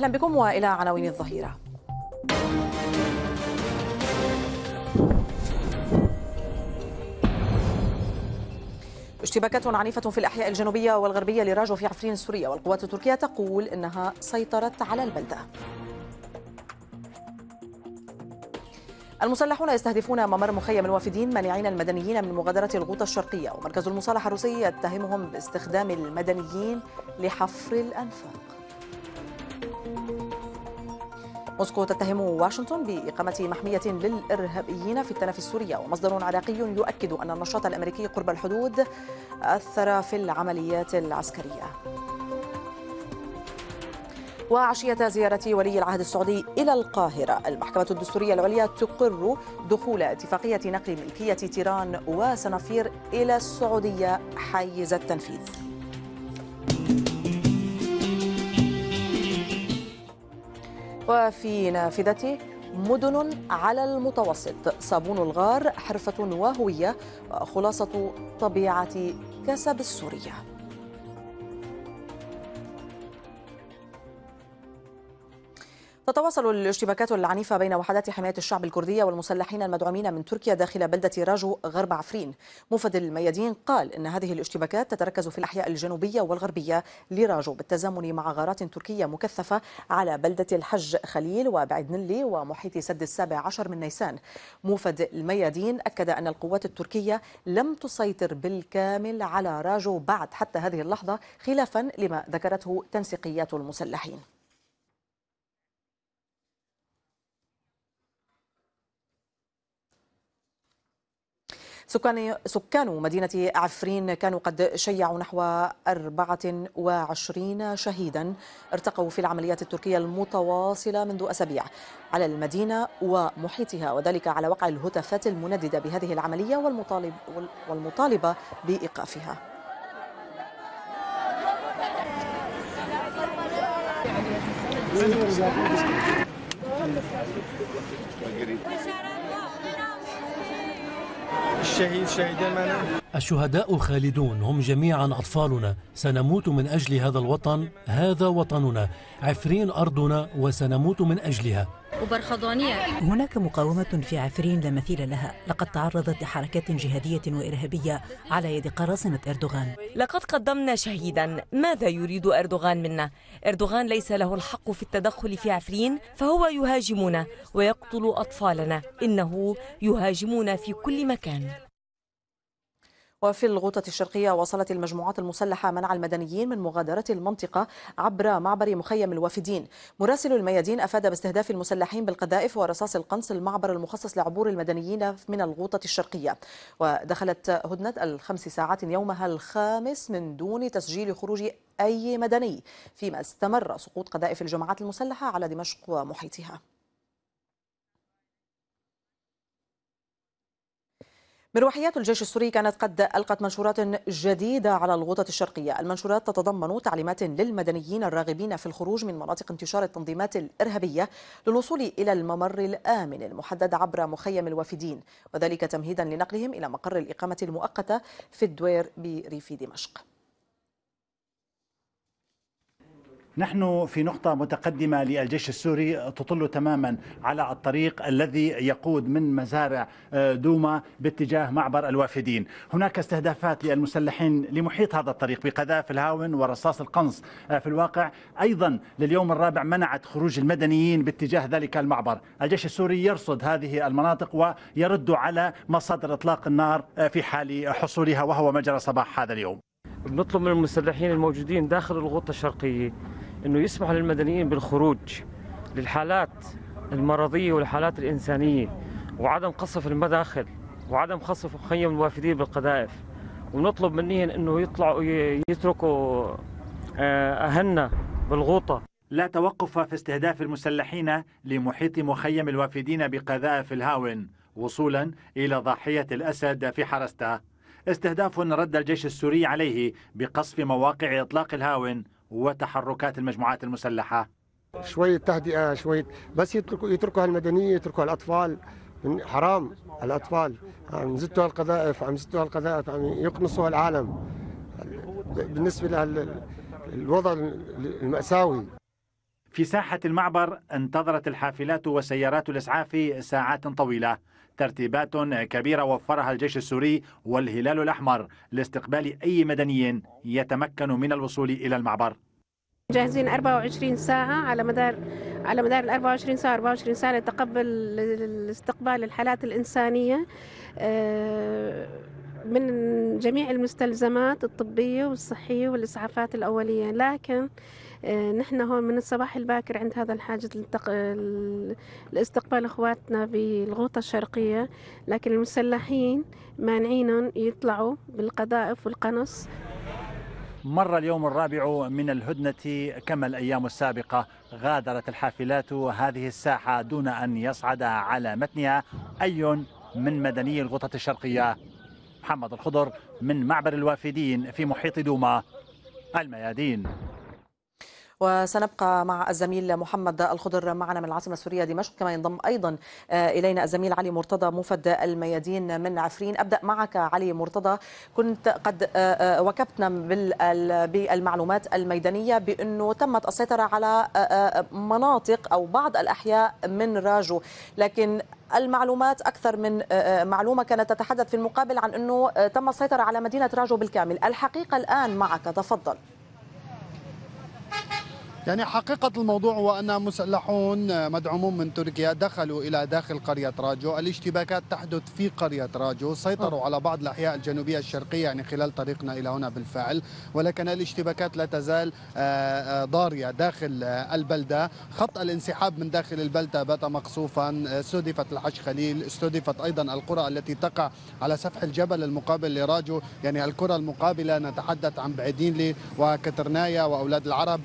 أهلا بكم وإلى عناوين الظهيرة اشتباكات عنيفة في الأحياء الجنوبية والغربية لراجو في عفرين سوريا والقوات التركية تقول إنها سيطرت على البلدة المسلحون يستهدفون ممر مخيم الوافدين مانعين المدنيين من مغادرة الغوطة الشرقية ومركز المصالحة الروسي يتهمهم باستخدام المدنيين لحفر الأنفاق موسكو تتهم واشنطن بإقامة محمية للإرهابيين في التنافي السورية ومصدر عراقي يؤكد أن النشاط الأمريكي قرب الحدود أثر في العمليات العسكرية وعشية زيارة ولي العهد السعودي إلى القاهرة المحكمة الدستورية العليا تقر دخول اتفاقية نقل ملكية تيران وصنافير إلى السعودية حيز التنفيذ وفي نافذته مدن على المتوسط صابون الغار حرفة وهوية وخلاصة طبيعة كسب السورية تتواصل الاشتباكات العنيفة بين وحدات حماية الشعب الكردية والمسلحين المدعومين من تركيا داخل بلدة راجو غرب عفرين مفد الميادين قال إن هذه الاشتباكات تتركز في الأحياء الجنوبية والغربية لراجو بالتزامن مع غارات تركية مكثفة على بلدة الحج خليل وبعد نلي ومحيط سد السابع عشر من نيسان موفد الميادين أكد أن القوات التركية لم تسيطر بالكامل على راجو بعد حتى هذه اللحظة خلافا لما ذكرته تنسيقيات المسلحين سكان سكان مدينة عفرين كانوا قد شيعوا نحو 24 شهيدا ارتقوا في العمليات التركية المتواصلة منذ أسابيع على المدينة ومحيطها وذلك على وقع الهتافات المنددة بهذه العملية والمطالب والمطالبة بإيقافها Thank you. الشهيد شهيدان معنا الشهداء الخالدون هم جميعا أطفالنا سنموت من أجل هذا الوطن هذا وطننا عفرين أرضنا وسنموت من أجلها وبرخضانية هناك مقاومة في عفرين لا مثيل لها لقد تعرضت لحركات جهادية وإرهابية على يد قراصنة أردوغان لقد قدمنا شهيدا ماذا يريد أردوغان منا؟ أردوغان ليس له الحق في التدخل في عفرين فهو يهاجمنا ويقتل أطفالنا إنه يهاجمنا في كل مكان وفي الغوطة الشرقية واصلت المجموعات المسلحة منع المدنيين من مغادرة المنطقة عبر معبر مخيم الوافدين مراسل الميادين أفاد باستهداف المسلحين بالقذائف ورصاص القنص المعبر المخصص لعبور المدنيين من الغوطة الشرقية ودخلت هدنة الخمس ساعات يومها الخامس من دون تسجيل خروج أي مدني فيما استمر سقوط قذائف الجماعات المسلحة على دمشق ومحيطها مروحيات الجيش السوري كانت قد ألقت منشورات جديدة على الغوطة الشرقية المنشورات تتضمن تعليمات للمدنيين الراغبين في الخروج من مناطق انتشار التنظيمات الإرهابية للوصول إلى الممر الآمن المحدد عبر مخيم الوافدين وذلك تمهيدا لنقلهم إلى مقر الإقامة المؤقتة في الدوير بريف دمشق نحن في نقطة متقدمة للجيش السوري تطل تماما على الطريق الذي يقود من مزارع آه، دوما باتجاه معبر الوافدين هناك استهدافات للمسلحين لمحيط هذا الطريق بقذائف الهاون ورصاص القنص آه، في الواقع أيضا لليوم الرابع منعت خروج المدنيين باتجاه ذلك المعبر الجيش السوري يرصد هذه المناطق ويرد على مصادر إطلاق النار آه، في حال حصولها وهو مجرى صباح هذا اليوم بنطلب من المسلحين الموجودين داخل الغوطة الشرقية انه يسمح للمدنيين بالخروج للحالات المرضيه والحالات الانسانيه وعدم قصف المداخل وعدم قصف مخيم الوافدين بالقذائف ونطلب منهم انه يطلعوا يتركوا آه، اهلنا بالغوطه لا توقف في استهداف المسلحين لمحيط مخيم الوافدين بقذائف الهاون وصولا الى ضاحيه الاسد في حرسته استهداف رد الجيش السوري عليه بقصف مواقع اطلاق الهاون وتحركات المجموعات المسلحة شوية تهدئة شوية بس يتركوا يتركوا المدنية يتركوا الأطفال حرام الأطفال عم زدتوا القذائف عم زدتوا القذائف عم يقنصوا العالم بالنسبة للوضع المأساوي في ساحة المعبر انتظرت الحافلات وسيارات الإسعاف ساعات طويلة ترتيبات كبيرة وفرها الجيش السوري والهلال الأحمر لاستقبال أي مدني يتمكن من الوصول إلى المعبر جاهزين 24 ساعة على مدار على مدار ال 24 ساعة 24 ساعة لتقبل لاستقبال الحالات الإنسانية آه، من جميع المستلزمات الطبية والصحية والإسعافات الأولية لكن آه، نحن هون من الصباح الباكر عند هذا الحاجز لاستقبال اخواتنا بالغوطة الشرقية لكن المسلحين مانعينهم يطلعوا بالقذائف والقنص مر اليوم الرابع من الهدنة كما الأيام السابقة غادرت الحافلات هذه الساحة دون أن يصعد على متنها أي من مدني الغوطة الشرقية محمد الخضر من معبر الوافدين في محيط دوما الميادين وسنبقى مع الزميل محمد الخضر معنا من العاصمة السورية دمشق كما ينضم أيضا آه، إلينا الزميل علي مرتضى مفد الميادين من عفرين أبدأ معك علي مرتضى كنت قد آه، آه، وكبتنا بالمعلومات الميدانية بأنه تمت السيطرة على مناطق أو بعض الأحياء من راجو لكن المعلومات أكثر من معلومة كانت تتحدث في المقابل عن أنه تم السيطرة على مدينة راجو بالكامل الحقيقة الآن معك تفضل يعني حقيقة الموضوع هو أن مسلحون مدعومون من تركيا دخلوا إلى داخل قرية راجو الاشتباكات تحدث في قرية راجو سيطروا آه. على بعض الأحياء الجنوبية الشرقية يعني خلال طريقنا إلى هنا بالفعل ولكن الاشتباكات لا تزال آه، آه، ضارية داخل البلدة خط الانسحاب من داخل البلدة بات مقصوفا استهدفت الحش خليل استهدفت أيضا القرى التي تقع على سفح الجبل المقابل لراجو يعني القرى المقابلة نتحدث عن بعدينلي وكترنايا وأولاد العرب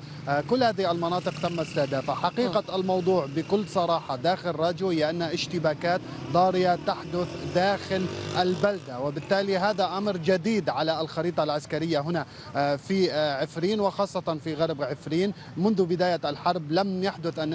كل هذه المناطق تم استهدافها حقيقة آه. الموضوع بكل صراحة داخل راجو هي أن اشتباكات ضارية تحدث داخل البلدة وبالتالي هذا أمر جديد على الخريطة العسكرية هنا آه، في آه، عفرين وخاصة في غرب عفرين منذ بداية الحرب لم يحدث أن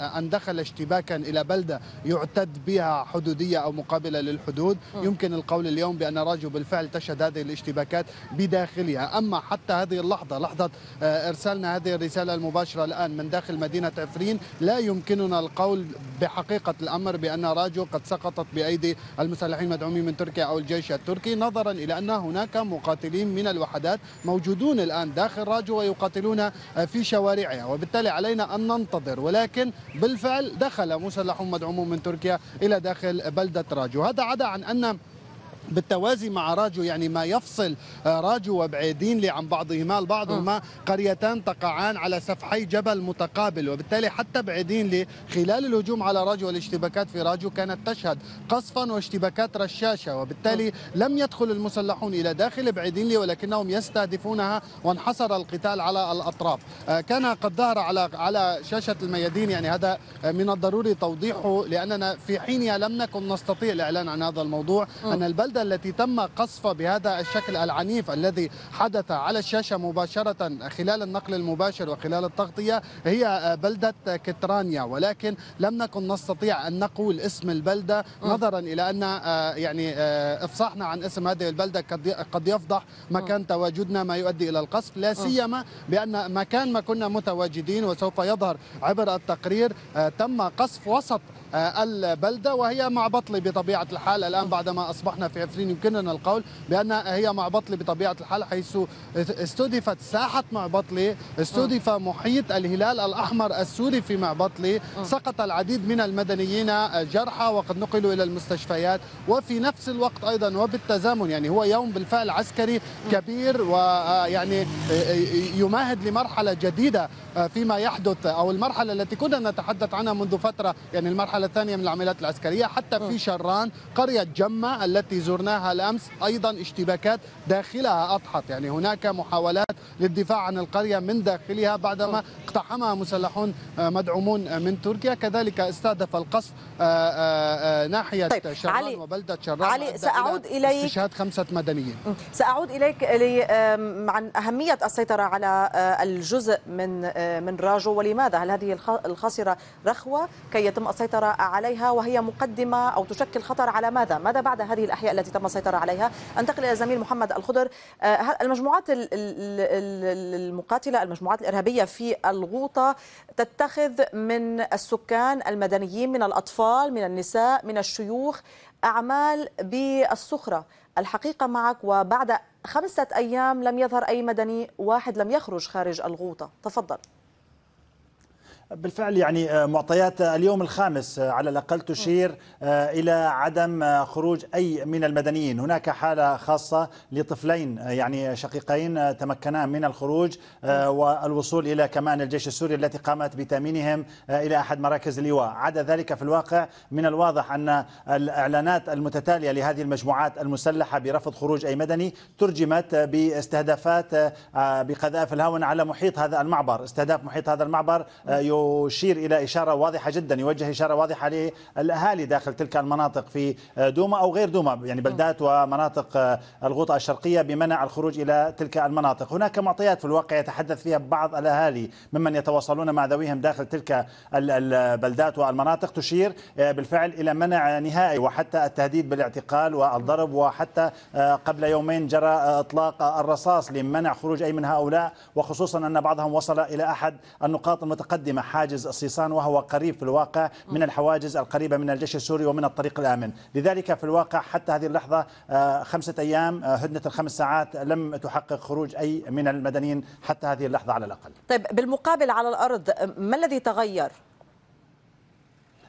أن دخل اشتباكا إلى بلدة يعتد بها حدودية أو مقابلة للحدود يمكن القول اليوم بأن راجو بالفعل تشهد هذه الاشتباكات بداخلها أما حتى هذه اللحظة لحظة إرسالنا هذه الرسالة المباشرة الآن من داخل مدينة عفرين لا يمكننا القول بحقيقة الأمر بأن راجو قد سقطت بأيدي المسلحين المدعومين من تركيا أو الجيش التركي نظرا إلى أن هناك مقاتلين من الوحدات موجودون الآن داخل راجو ويقاتلون في شوارعها وبالتالي علينا أن ننتظر ولكن بالفعل دخل مسلحون مدعومون من تركيا إلى داخل بلدة راجو هذا عدا عن أن بالتوازي مع راجو يعني ما يفصل آه، راجو وبعيدين عن بعضهما البعض هما آه. قريتان تقعان على سفحي جبل متقابل وبالتالي حتى بعيدين خلال الهجوم على راجو والاشتباكات في راجو كانت تشهد قصفا واشتباكات رشاشه وبالتالي آه. لم يدخل المسلحون الى داخل بعيدين ولكنهم يستهدفونها وانحصر القتال على الاطراف كان قد ظهر على على شاشه الميادين يعني هذا من الضروري توضيحه لاننا في حينها لم نكن نستطيع الاعلان عن هذا الموضوع ان البلد البلدة التي تم قصفها بهذا الشكل العنيف الذي حدث على الشاشة مباشرة خلال النقل المباشر وخلال التغطية هي بلدة كترانيا ولكن لم نكن نستطيع أن نقول اسم البلدة آه. نظرا إلى أن آه، يعني آه، إفصاحنا عن اسم هذه البلدة قد يفضح مكان تواجدنا ما يؤدي إلى القصف لا سيما بأن مكان ما كنا متواجدين وسوف يظهر عبر التقرير تم قصف وسط آه، البلدة وهي مع بطلة بطبيعة الحال الآن بعدما أصبحنا في عفرين يمكننا القول بأن هي مع بطلة بطبيعة الحال حيث استضيفت ساحة معبطلة استضيف آه. محيط الهلال الأحمر السوري في معبطلة آه. سقط العديد من المدنيين جرحى وقد نقلوا إلى المستشفيات وفي نفس الوقت أيضا وبالتزامن يعني هو يوم بالفعل عسكري كبير ويعني يمهد لمرحلة جديدة فيما يحدث أو المرحلة التي كنا نتحدث عنها منذ فترة يعني المرحلة مرحلة ثانية من العمليات العسكرية حتى في شران قرية جمة التي زرناها الأمس أيضا اشتباكات داخلها أضحت يعني هناك محاولات للدفاع عن القرية من داخلها بعدما اقتحمها مسلحون مدعومون من تركيا كذلك استهدف القصف آه، آه، آه، ناحية طيب. شران علي. وبلدة شران علي سأعود إليك استشهاد خمسة مدنيين سأعود إليك عن أهمية السيطرة على الجزء من من راجو ولماذا هل هذه الخاصرة رخوة كي يتم السيطرة عليها وهي مقدمة أو تشكل خطر على ماذا؟ ماذا بعد هذه الأحياء التي تم السيطرة عليها؟ أنتقل إلى زميل محمد الخضر آه، المجموعات المقاتلة المجموعات الإرهابية في الغوطة تتخذ من السكان المدنيين من الأطفال من النساء من الشيوخ أعمال بالسخرة الحقيقة معك وبعد خمسة أيام لم يظهر أي مدني واحد لم يخرج خارج الغوطة تفضل بالفعل يعني آه، معطيات آه، اليوم الخامس آه، على الأقل تشير إلى عدم خروج أي من المدنيين هناك حالة خاصة لطفلين يعني شقيقين تمكنا من الخروج والوصول إلى كمان الجيش السوري التي قامت بتأمينهم إلى أحد مراكز اللواء عدا ذلك في الواقع من الواضح أن الإعلانات المتتالية لهذه المجموعات المسلحة برفض خروج أي مدني ترجمت باستهدافات بقذائف الهون على محيط هذا المعبر استهداف محيط هذا المعبر يشير الى اشاره واضحه جدا يوجه اشاره واضحه للاهالي داخل تلك المناطق في دوما او غير دوما يعني بلدات ومناطق الغوطه الشرقيه بمنع الخروج الى تلك المناطق، هناك معطيات في الواقع يتحدث فيها بعض الاهالي ممن يتواصلون مع ذويهم داخل تلك البلدات والمناطق تشير بالفعل الى منع نهائي وحتى التهديد بالاعتقال والضرب وحتى قبل يومين جرى اطلاق الرصاص لمنع خروج اي من هؤلاء وخصوصا ان بعضهم وصل الى احد النقاط المتقدمه حاجز الصيصان وهو قريب في الواقع من الحواجز القريبة من الجيش السوري ومن الطريق الآمن لذلك في الواقع حتى هذه اللحظة آه، خمسة أيام آه، هدنة الخمس ساعات لم تحقق خروج أي من المدنيين حتى هذه اللحظة على الأقل طيب بالمقابل على الأرض ما الذي تغير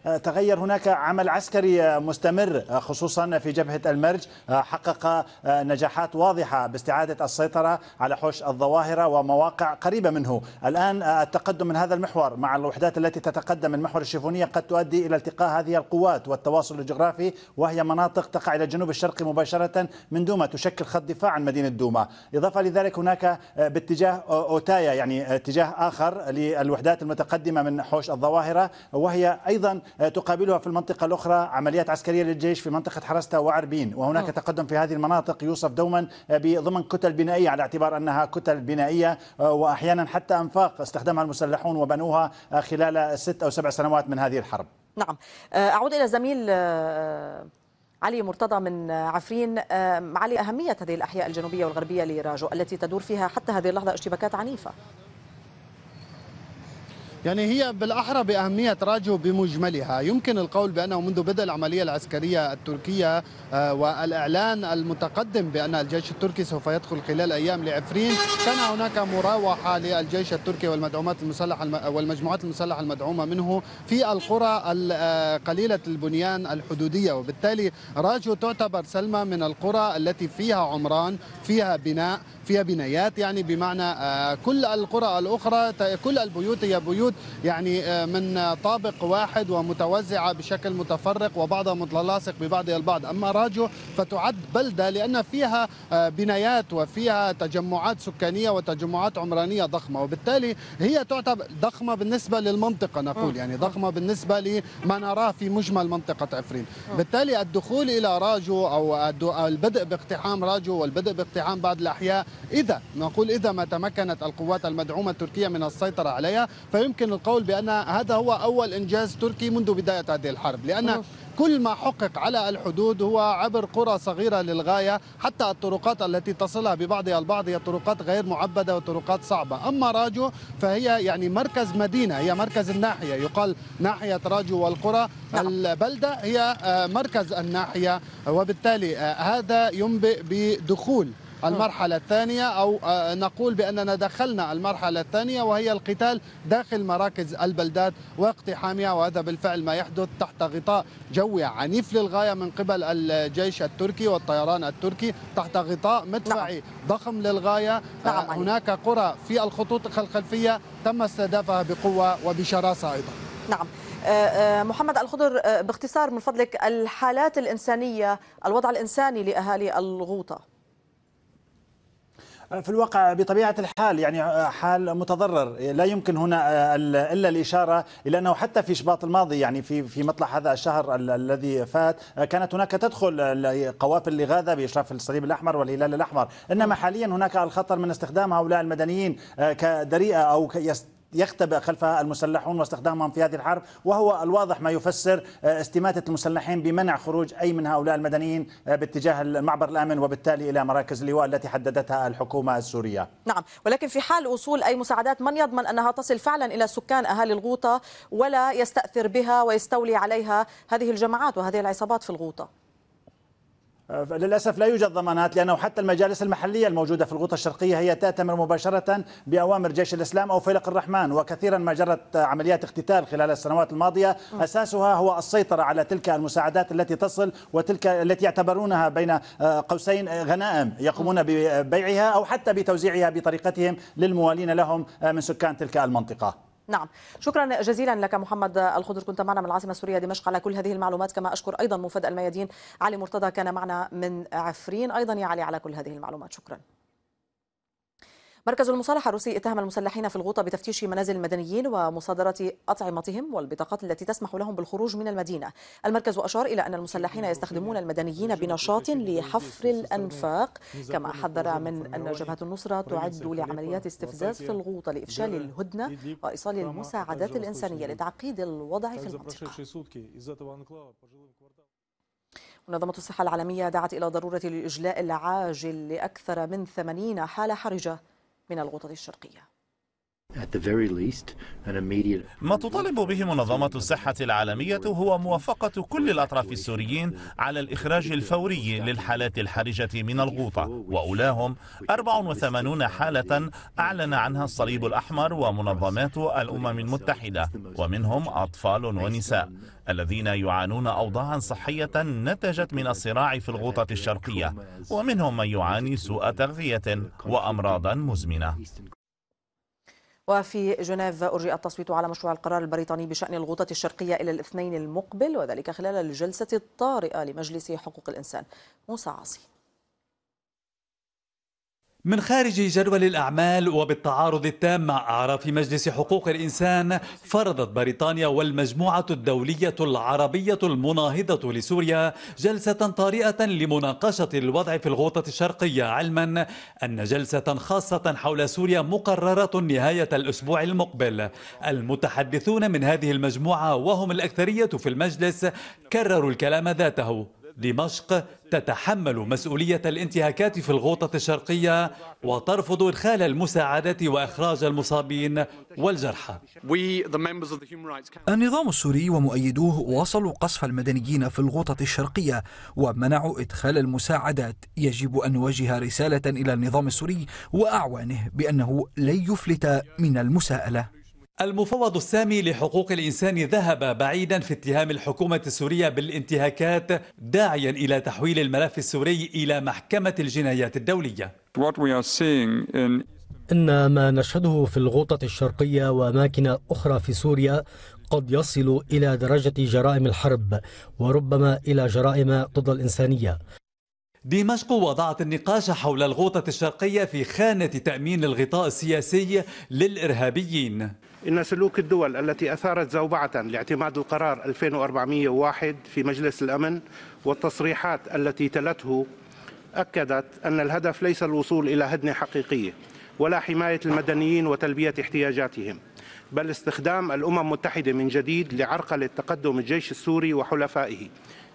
آه، تغير هناك عمل عسكري مستمر آه، خصوصا في جبهة المرج آه، حقق نجاحات واضحة باستعادة السيطرة على حوش الظواهرة ومواقع قريبة منه الآن التقدم من هذا المحور مع الوحدات التي تتقدم من محور الشيفونية قد تؤدي إلى التقاء هذه القوات والتواصل الجغرافي وهي مناطق تقع إلى الجنوب الشرقي مباشرة من دوما تشكل خط دفاع عن مدينة دوما إضافة لذلك هناك باتجاه أوتايا يعني اتجاه آخر للوحدات المتقدمة من حوش الظواهرة وهي أيضا آه، تقابلها في المنطقة الأخرى عمليات عسكرية للجيش في منطقة حرستا وعربين وهناك أوه. نعم. تقدم في هذه المناطق يوصف دوما آه، بضمن كتل بنائية على اعتبار أنها كتل بنائية آه، وأحيانا حتى أنفاق استخدمها المسلحون وبنوها خلال ست أو سبع سنوات من هذه الحرب نعم أعود إلى زميل علي مرتضى من عفرين علي أهمية هذه الأحياء الجنوبية والغربية لراجو التي تدور فيها حتى هذه اللحظة اشتباكات عنيفة يعني هي بالأحرى بأهمية راجو بمجملها يمكن القول بأنه منذ بدء العملية العسكرية التركية آه، والإعلان المتقدم بأن الجيش التركي سوف يدخل خلال أيام لعفرين كان هناك مراوحة للجيش التركي والمدعومات المسلحة والمجموعات المسلحة المدعومة منه في القرى القليله آه، البنيان الحدودية وبالتالي راجو تعتبر سلمى من القرى التي فيها عمران فيها بناء فيها بنايات يعني بمعنى آه، كل القرى الاخرى كل البيوت هي بيوت يعني آه، من طابق واحد ومتوزعه بشكل متفرق وبعضها متلاصق ببعضها البعض اما راجو فتعد بلده لان فيها آه، بنايات وفيها تجمعات سكانيه وتجمعات عمرانيه ضخمه وبالتالي هي تعتبر ضخمه بالنسبه للمنطقه نقول يعني ضخمه بالنسبه لما نراه في مجمل منطقه عفرين بالتالي الدخول الى راجو او البدء باقتحام راجو والبدء باقتحام بعض الاحياء إذا نقول إذا ما تمكنت القوات المدعومة التركية من السيطرة عليها فيمكن القول بأن هذا هو أول إنجاز تركي منذ بداية هذه الحرب لأن كل ما حقق على الحدود هو عبر قرى صغيرة للغاية حتى الطرقات التي تصلها ببعضها البعض هي طرقات غير معبدة وطرقات صعبة أما راجو فهي يعني مركز مدينة هي مركز الناحية يقال ناحية راجو والقرى نعم. البلدة هي آه، مركز الناحية وبالتالي آه، هذا ينبئ بدخول المرحلة الثانية أو آه، نقول بأننا دخلنا المرحلة الثانية وهي القتال داخل مراكز البلدات واقتحامها وهذا بالفعل ما يحدث تحت غطاء جوي عنيف للغاية من قبل الجيش التركي والطيران التركي تحت غطاء مدفعي نعم. ضخم للغاية آه، نعم. هناك قرى في الخطوط الخلفية تم استهدافها بقوة وبشراسة أيضا نعم آه، محمد الخضر باختصار من فضلك الحالات الإنسانية الوضع الإنساني لأهالي الغوطة في الواقع بطبيعة الحال يعني آه، حال متضرر لا يمكن هنا آه، إلا الإشارة إلى أنه حتى في شباط الماضي يعني في في مطلع هذا الشهر الذي فات آه، كانت هناك تدخل قوافل لغاذة بإشراف الصليب الأحمر والهلال الأحمر إنما نعم. حاليا هناك الخطر من استخدام هؤلاء المدنيين كدريئة أو يست يختبئ خلفها المسلحون واستخدامهم في هذه الحرب وهو الواضح ما يفسر آه، استماتة المسلحين بمنع خروج أي من هؤلاء المدنيين آه، باتجاه المعبر الآمن وبالتالي إلى مراكز اللواء التي حددتها الحكومة السورية نعم ولكن في حال وصول أي مساعدات من يضمن أنها تصل فعلا إلى سكان أهالي الغوطة ولا يستأثر بها ويستولي عليها هذه الجماعات وهذه العصابات في الغوطة للاسف لا يوجد ضمانات لانه حتى المجالس المحليه الموجوده في الغوطه الشرقيه هي تاتمر مباشره باوامر جيش الاسلام او فيلق الرحمن وكثيرا ما جرت عمليات اقتتال خلال السنوات الماضيه اساسها هو السيطره على تلك المساعدات التي تصل وتلك التي يعتبرونها بين آه، قوسين آه، غنائم يقومون ببيعها او حتى بتوزيعها بطريقتهم للموالين لهم آه، من سكان تلك المنطقه نعم شكرا جزيلا لك محمد الخضر كنت معنا من العاصمة السورية دمشق على كل هذه المعلومات كما أشكر أيضا مفاد الميادين علي مرتضى كان معنا من عفرين أيضا يا علي على كل هذه المعلومات شكرا مركز المصالحة الروسي اتهم المسلحين في الغوطة بتفتيش منازل المدنيين ومصادرة أطعمتهم والبطاقات التي تسمح لهم بالخروج من المدينة المركز أشار إلى أن المسلحين يستخدمون المدنيين بنشاط لحفر الأنفاق كما حذر من أن جبهة النصرة تعد لعمليات استفزاز في الغوطة لإفشال الهدنة وإيصال المساعدات الإنسانية لتعقيد الوضع في المنطقة منظمة الصحة العالمية دعت إلى ضرورة الإجلاء العاجل لأكثر من 80 حالة حرجة من الغوطة الشرقية ما تطالب به منظمة الصحة العالمية هو موافقة كل الأطراف السوريين على الإخراج الفوري للحالات الحرجة من الغوطة وأولاهم 84 حالة أعلن عنها الصليب الأحمر ومنظمات الأمم المتحدة ومنهم أطفال ونساء الذين يعانون أوضاعا صحية نتجت من الصراع في الغوطة الشرقية ومنهم من يعاني سوء تغذية وأمراضا مزمنة وفي جنيف أرجئ التصويت على مشروع القرار البريطاني بشأن الغوطة الشرقية إلى الاثنين المقبل وذلك خلال الجلسة الطارئة لمجلس حقوق الإنسان موسى عاصي من خارج جدول الأعمال وبالتعارض التام مع أعراف مجلس حقوق الإنسان فرضت بريطانيا والمجموعة الدولية العربية المناهضة لسوريا جلسة طارئة لمناقشة الوضع في الغوطة الشرقية علما أن جلسة خاصة حول سوريا مقررة نهاية الأسبوع المقبل المتحدثون من هذه المجموعة وهم الأكثرية في المجلس كرروا الكلام ذاته دمشق تتحمل مسؤولية الانتهاكات في الغوطة الشرقية وترفض إدخال المساعدات وإخراج المصابين والجرحى النظام السوري ومؤيدوه واصلوا قصف المدنيين في الغوطة الشرقية ومنعوا إدخال المساعدات يجب أن نواجه رسالة إلى النظام السوري وأعوانه بأنه لن يفلت من المساءلة المفوض السامي لحقوق الإنسان ذهب بعيدا في اتهام الحكومة السورية بالانتهاكات داعيا إلى تحويل الملف السوري إلى محكمة الجنايات الدولية إن ما نشهده في الغوطة الشرقية وأماكن أخرى في سوريا قد يصل إلى درجة جرائم الحرب وربما إلى جرائم ضد الإنسانية دمشق وضعت النقاش حول الغوطة الشرقية في خانة تأمين الغطاء السياسي للإرهابيين إن سلوك الدول التي أثارت زوبعة لاعتماد القرار 2401 في مجلس الأمن والتصريحات التي تلته أكدت أن الهدف ليس الوصول إلى هدنة حقيقية ولا حماية المدنيين وتلبية احتياجاتهم بل استخدام الأمم المتحدة من جديد لعرقلة تقدم الجيش السوري وحلفائه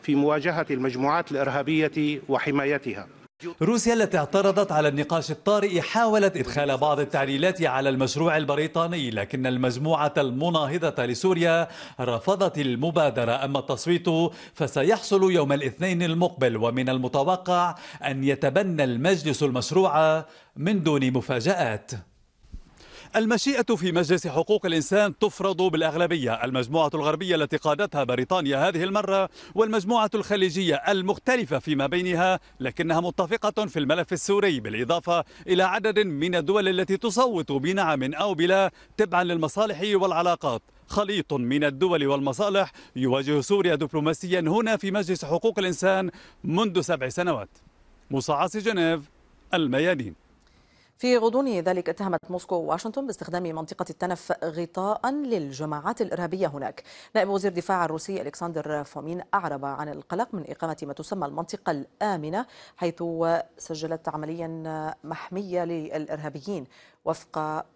في مواجهة المجموعات الإرهابية وحمايتها روسيا التي اعترضت على النقاش الطارئ حاولت إدخال بعض التعديلات على المشروع البريطاني لكن المجموعة المناهضة لسوريا رفضت المبادرة أما التصويت فسيحصل يوم الاثنين المقبل ومن المتوقع أن يتبنى المجلس المشروع من دون مفاجآت المشيئة في مجلس حقوق الإنسان تفرض بالأغلبية المجموعة الغربية التي قادتها بريطانيا هذه المرة والمجموعة الخليجية المختلفة فيما بينها لكنها متفقة في الملف السوري بالإضافة إلى عدد من الدول التي تصوت بنعم أو بلا تبعا للمصالح والعلاقات خليط من الدول والمصالح يواجه سوريا دبلوماسيا هنا في مجلس حقوق الإنسان منذ سبع سنوات مصعص جنيف الميادين في غضون ذلك اتهمت موسكو واشنطن باستخدام منطقة التنف غطاء للجماعات الإرهابية هناك نائب وزير الدفاع الروسي ألكسندر فومين أعرب عن القلق من إقامة ما تسمى المنطقة الآمنة حيث سجلت عمليا محمية للإرهابيين وفق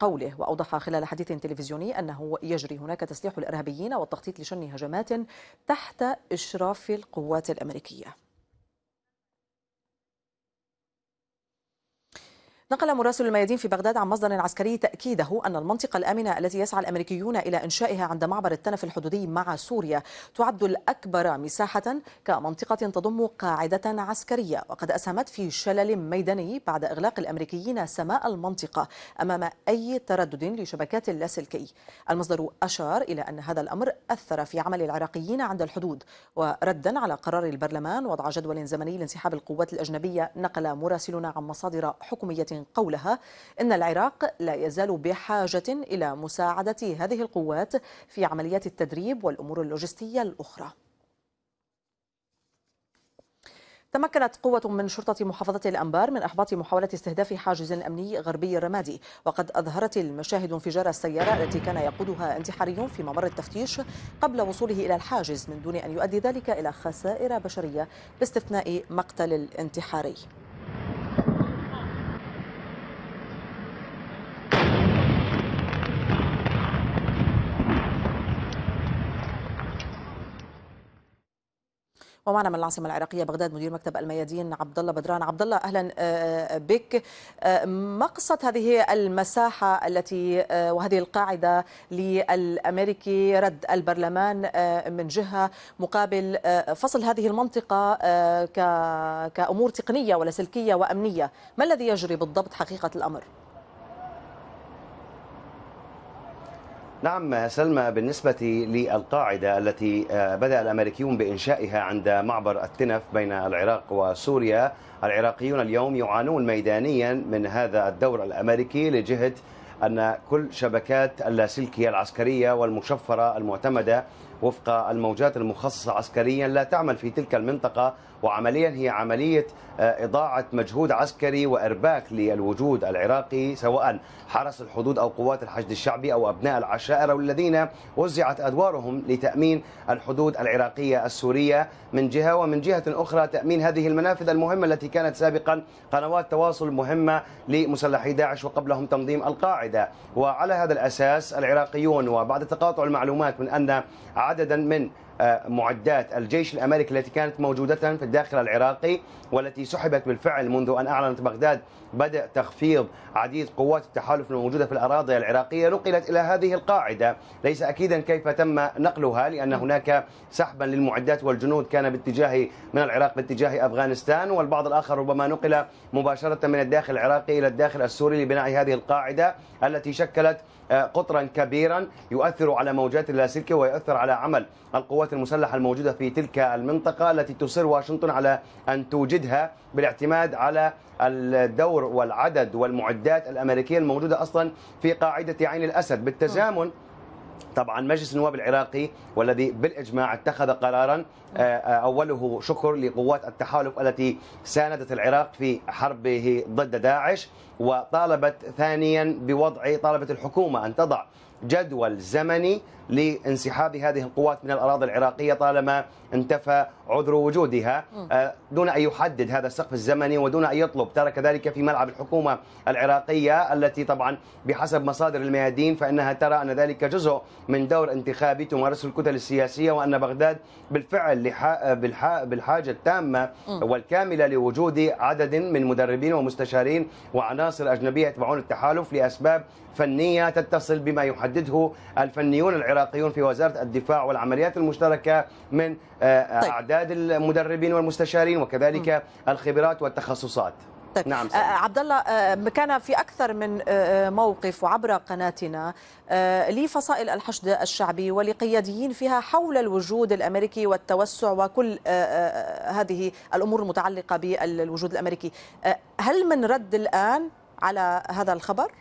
قوله وأوضح خلال حديث تلفزيوني أنه يجري هناك تسليح الإرهابيين والتخطيط لشن هجمات تحت إشراف القوات الأمريكية نقل مراسل الميادين في بغداد عن مصدر عسكري تأكيده أن المنطقة الآمنة التي يسعى الأمريكيون إلى إنشائها عند معبر التنف الحدودي مع سوريا تعد الأكبر مساحة كمنطقة تضم قاعدة عسكرية وقد أسهمت في شلل ميداني بعد إغلاق الأمريكيين سماء المنطقة أمام أي تردد لشبكات اللاسلكي المصدر أشار إلى أن هذا الأمر أثر في عمل العراقيين عند الحدود وردا على قرار البرلمان وضع جدول زمني لانسحاب القوات الأجنبية نقل مراسلنا عن مصادر حكومية قولها إن العراق لا يزال بحاجة إلى مساعدة هذه القوات في عمليات التدريب والأمور اللوجستية الأخرى تمكنت قوة من شرطة محافظة الأنبار من إحباط محاولة استهداف حاجز أمني غربي الرمادي وقد أظهرت المشاهد انفجار السيارة التي كان يقودها انتحاري في ممر التفتيش قبل وصوله إلى الحاجز من دون أن يؤدي ذلك إلى خسائر بشرية باستثناء مقتل الانتحاري ومعنا من العاصمه العراقيه بغداد مدير مكتب الميادين عبد الله بدران عبد الله اهلا آه، آه، بك آه، ما قصه هذه المساحه التي وهذه القاعده للامريكي رد البرلمان من جهه مقابل فصل هذه المنطقه كامور تقنيه ولا سلكيه وامنيه ما الذي يجري بالضبط حقيقه الامر نعم سلمى بالنسبة للقاعدة التي آه، بدأ الأمريكيون بإنشائها عند معبر التنف بين العراق وسوريا العراقيون اليوم يعانون ميدانيا من هذا الدور الأمريكي لجهة أن كل شبكات اللاسلكية العسكرية والمشفرة المعتمدة وفق الموجات المخصصة عسكريا لا تعمل في تلك المنطقة وعمليا هي عملية آه، إضاعة مجهود عسكري وإرباك للوجود العراقي سواء حرس الحدود أو قوات الحشد الشعبي أو أبناء العشائر أو الذين وزعت أدوارهم لتأمين الحدود العراقية السورية من جهة ومن جهة أخرى تأمين هذه المنافذ المهمة التي كانت سابقا قنوات تواصل مهمة لمسلحي داعش وقبلهم تنظيم القاعدة وعلى هذا الأساس العراقيون وبعد تقاطع المعلومات من أن عددا من معدات الجيش الامريكي التي كانت موجوده في الداخل العراقي والتي سحبت بالفعل منذ ان اعلنت بغداد بدء تخفيض عديد قوات التحالف الموجوده في الاراضي العراقيه نقلت الى هذه القاعده، ليس اكيدا كيف تم نقلها لان هناك سحبا للمعدات والجنود كان باتجاه من العراق باتجاه افغانستان والبعض الاخر ربما نقل مباشره من الداخل العراقي الى الداخل السوري لبناء هذه القاعده التي شكلت قطرا كبيرا يؤثر على موجات اللاسلكي ويؤثر على عمل القوات القوات المسلحة الموجودة في تلك المنطقة التي تصر واشنطن على أن توجدها بالاعتماد على الدور والعدد والمعدات الأمريكية الموجودة أصلا في قاعدة عين الأسد بالتزامن طبعا مجلس النواب العراقي والذي بالاجماع اتخذ قرارا آه، اوله شكر لقوات التحالف التي ساندت العراق في حربه ضد داعش وطالبت ثانيا بوضع طالبت الحكومه ان تضع جدول زمني لانسحاب هذه القوات من الأراضي العراقية طالما انتفى عذر وجودها آه، دون أن يحدد هذا السقف الزمني ودون أن يطلب ترك ذلك في ملعب الحكومة العراقية التي طبعا بحسب مصادر الميادين فإنها ترى أن ذلك جزء من دور انتخابي تمارسه الكتل السياسية وأن بغداد بالفعل بالحاجة التامة والكاملة لوجود عدد من مدربين ومستشارين وعناصر أجنبية يتبعون التحالف لأسباب فنية تتصل بما يحدده الفنيون العراقيين العراقيون في وزارة الدفاع والعمليات المشتركة من آه، آه، طيب. أعداد المدربين والمستشارين وكذلك م. الخبرات والتخصصات طيب. نعم آه عبد الله آه، كان في اكثر من موقف وعبر قناتنا لفصائل الحشد الشعبي ولقياديين فيها حول الوجود الامريكي والتوسع وكل هذه الامور المتعلقه بالوجود الامريكي هل من رد الان على هذا الخبر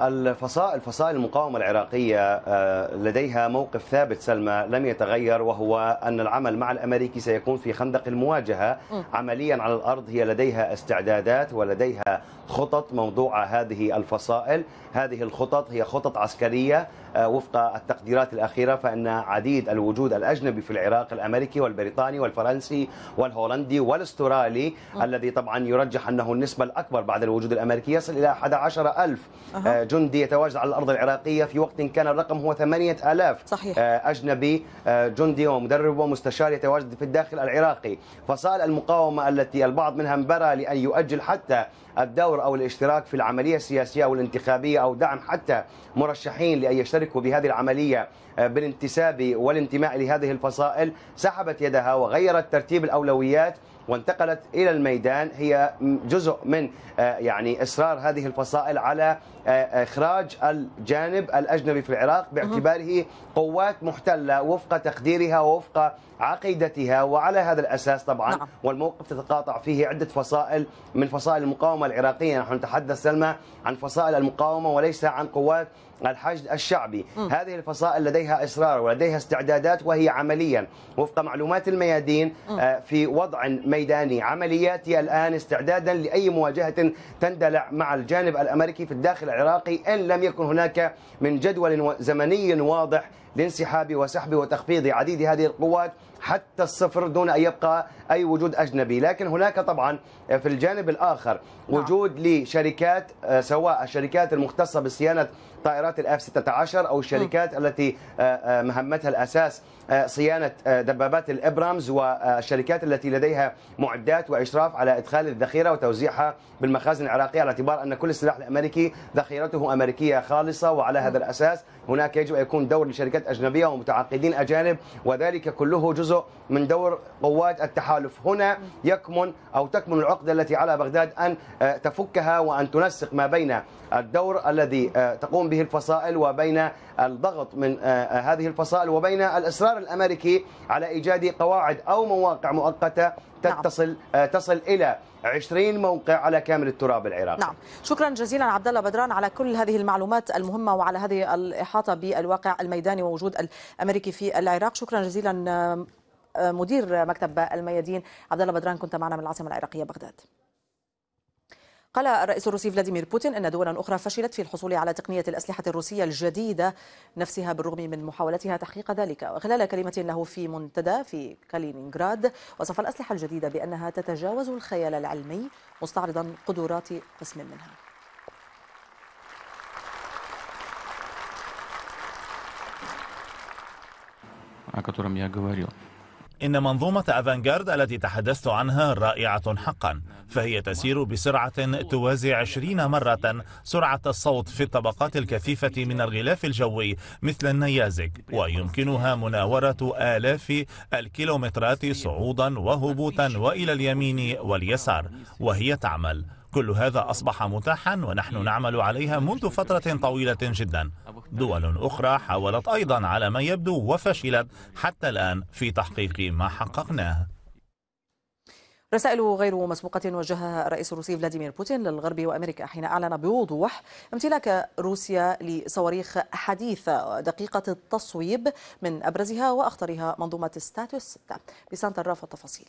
الفصائل فصائل المقاومة العراقية آه، لديها موقف ثابت سلمى لم يتغير وهو أن العمل مع الأمريكي سيكون في خندق المواجهة عمليا على الأرض هي لديها استعدادات ولديها خطط موضوعة هذه الفصائل هذه الخطط هي خطط عسكرية آه، وفق التقديرات الأخيرة فإن عديد الوجود الأجنبي في العراق الأمريكي والبريطاني والفرنسي والهولندي والاسترالي م. الذي طبعا يرجح أنه النسبة الأكبر بعد الوجود الأمريكي يصل إلى 11000 أه. جندي يتواجد على الأرض العراقية في وقت كان الرقم هو 8000 صحيح. آه، أجنبي آه، جندي ومدرب ومستشار يتواجد في الداخل العراقي فصائل المقاومة التي البعض منها انبرى لأن يؤجل حتى الدور أو الاشتراك في العملية السياسية أو الانتخابية أو دعم حتى مرشحين لأن يشترك تشاركه وبهذه العملية آه، بالانتساب والانتماء لهذه الفصائل سحبت يدها وغيرت ترتيب الأولويات وانتقلت الى الميدان هي جزء من آه، يعني اصرار هذه الفصائل على آه، اخراج الجانب الاجنبي في العراق باعتباره قوات محتله وفق تقديرها ووفق عقيدتها وعلى هذا الاساس طبعا نعم. والموقف تتقاطع فيه عده فصائل من فصائل المقاومه العراقيه نحن نتحدث سلمى عن فصائل المقاومه وليس عن قوات الحشد الشعبي م. هذه الفصائل لديها إصرار ولديها استعدادات وهي عمليا وفق معلومات الميادين م. آه، في وضع ميداني عملياتي الآن استعدادا لأي مواجهة تندلع مع الجانب الأمريكي في الداخل العراقي إن لم يكن هناك من جدول زمني واضح لانسحاب وسحب وتخفيض عديد هذه القوات حتى الصفر دون أن يبقى أي وجود أجنبي لكن هناك طبعا في الجانب الآخر نعم. وجود لشركات آه، سواء الشركات المختصة بصيانة طائرات الاف 16 أو الشركات م. التي آه، آه، مهمتها الأساس آه، صيانه آه، دبابات الابرامز والشركات التي لديها معدات واشراف على ادخال الذخيره وتوزيعها بالمخازن العراقيه على اعتبار ان كل السلاح الامريكي ذخيرته امريكيه خالصه وعلى هذا الاساس هناك يجب ان يكون دور لشركات اجنبيه ومتعاقدين اجانب وذلك كله جزء من دور قوات التحالف هنا يكمن او تكمن العقده التي على بغداد ان آه، تفكها وان تنسق ما بين الدور الذي تقوم به الفصائل وبين الضغط من هذه الفصائل وبين الاصرار القرار الامريكي على ايجاد قواعد او مواقع مؤقته نعم. تتصل نعم. تصل الى 20 موقع على كامل التراب العراقي. نعم، شكرا جزيلا عبد الله بدران على كل هذه المعلومات المهمه وعلى هذه الاحاطه بالواقع الميداني ووجود الامريكي في العراق، شكرا جزيلا مدير مكتب الميادين عبد الله بدران كنت معنا من العاصمه العراقيه بغداد. قال الرئيس الروسي فلاديمير بوتين أن دولا أخرى فشلت في الحصول على تقنية الأسلحة الروسية الجديدة نفسها بالرغم من محاولتها تحقيق ذلك وخلال كلمة له في منتدى في كالينينغراد وصف الأسلحة الجديدة بأنها تتجاوز الخيال العلمي مستعرضا قدرات قسم منها о котором я говорил. إن منظومة أفانجارد التي تحدثت عنها رائعة حقا فهي تسير بسرعة توازي عشرين مرة سرعة الصوت في الطبقات الكثيفة من الغلاف الجوي مثل النيازك ويمكنها مناورة آلاف الكيلومترات صعودا وهبوطا وإلى اليمين واليسار وهي تعمل كل هذا أصبح متاحا ونحن نعمل عليها منذ فترة طويلة جدا دول أخرى حاولت أيضا على ما يبدو وفشلت حتى الآن في تحقيق ما حققناه رسائل غير مسبوقة وجهها الرئيس الروسي فلاديمير بوتين للغرب وأمريكا حين أعلن بوضوح امتلاك روسيا لصواريخ حديثة دقيقة التصويب من أبرزها وأخطرها منظومة ستاتوس 6 بسانتا الراف التفاصيل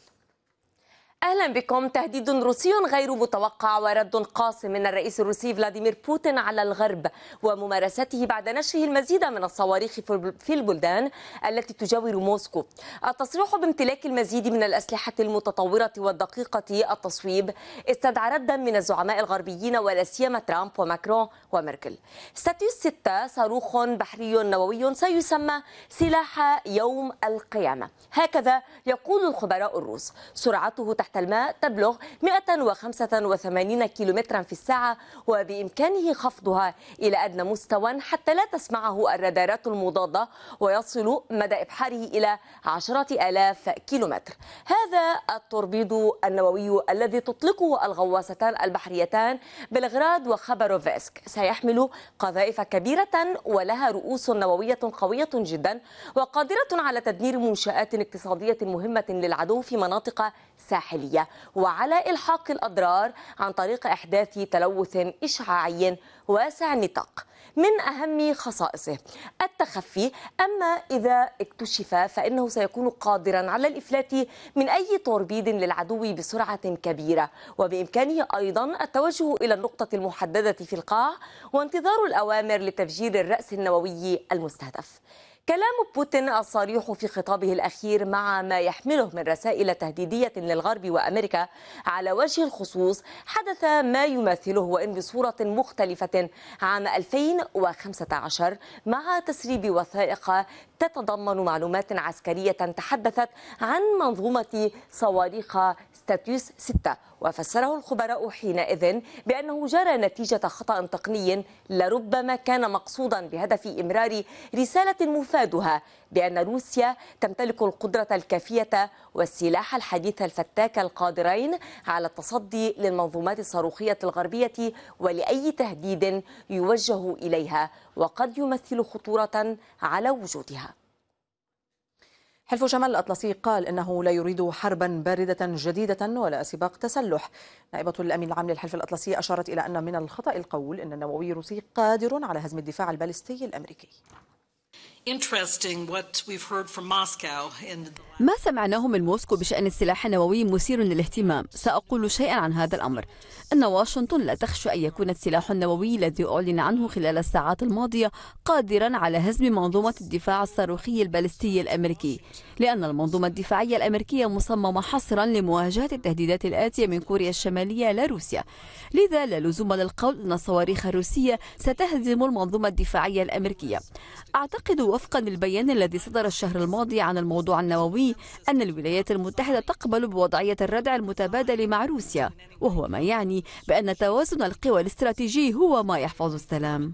اهلا بكم تهديد روسي غير متوقع ورد قاس من الرئيس الروسي فلاديمير بوتين على الغرب وممارسته بعد نشره المزيد من الصواريخ في البلدان التي تجاور موسكو التصريح بامتلاك المزيد من الاسلحه المتطوره والدقيقه التصويب استدعى ردا من الزعماء الغربيين ولا سيما ترامب وماكرون وميركل ستيوس 6 صاروخ بحري نووي سيسمى سلاح يوم القيامه هكذا يقول الخبراء الروس سرعته تحت الماء تبلغ 185 كيلومترا في الساعة وبإمكانه خفضها إلى أدنى مستوى حتى لا تسمعه الرادارات المضادة ويصل مدى إبحاره إلى 10000 كيلومتر هذا التوربيدو النووي الذي تطلقه الغواصتان البحريتان بلغراد وخبروفسك سيحمل قذائف كبيرة ولها رؤوس نووية قوية جدا وقادرة على تدمير منشآت اقتصادية مهمة للعدو في مناطق ساحلية الداخلية وعلى إلحاق الأضرار عن طريق إحداث تلوث إشعاعي واسع النطاق من أهم خصائصه التخفي أما إذا اكتشف فإنه سيكون قادرا على الإفلات من أي توربيد للعدو بسرعة كبيرة وبإمكانه أيضا التوجه إلى النقطة المحددة في القاع وانتظار الأوامر لتفجير الرأس النووي المستهدف كلام بوتين الصريح في خطابه الأخير مع ما يحمله من رسائل تهديدية للغرب وأمريكا على وجه الخصوص حدث ما يماثله وإن بصورة مختلفة عام 2015 مع تسريب وثائق تتضمن معلومات عسكرية تحدثت عن منظومة صواريخ ستاتيوس 6 وفسره الخبراء حينئذ بأنه جرى نتيجة خطأ تقني لربما كان مقصودا بهدف إمرار رسالة مفاجئة إفادها بأن روسيا تمتلك القدرة الكافية والسلاح الحديث الفتاك القادرين على التصدي للمنظومات الصاروخية الغربية ولأي تهديد يوجه إليها وقد يمثل خطورة على وجودها حلف شمال الأطلسي قال إنه لا يريد حربا باردة جديدة ولا سباق تسلح نائبة الأمين العام للحلف الأطلسي أشارت إلى أن من الخطأ القول أن النووي الروسي قادر على هزم الدفاع البالستي الأمريكي ما سمعناه من موسكو بشأن السلاح النووي مثير للاهتمام سأقول شيئا عن هذا الأمر أن واشنطن لا تخشى أن يكون السلاح النووي الذي أعلن عنه خلال الساعات الماضية قادرا على هزم منظومة الدفاع الصاروخي البالستي الأمريكي لأن المنظومة الدفاعية الأمريكية مصممة حصرا لمواجهة التهديدات الآتية من كوريا الشمالية لروسيا لذا لا لزوم للقول أن الصواريخ الروسية ستهزم المنظومة الدفاعية الأمريكية أعتقد وفقا للبيان الذي صدر الشهر الماضي عن الموضوع النووي أن الولايات المتحدة تقبل بوضعية الردع المتبادل مع روسيا وهو ما يعني بأن توازن القوى الاستراتيجي هو ما يحفظ السلام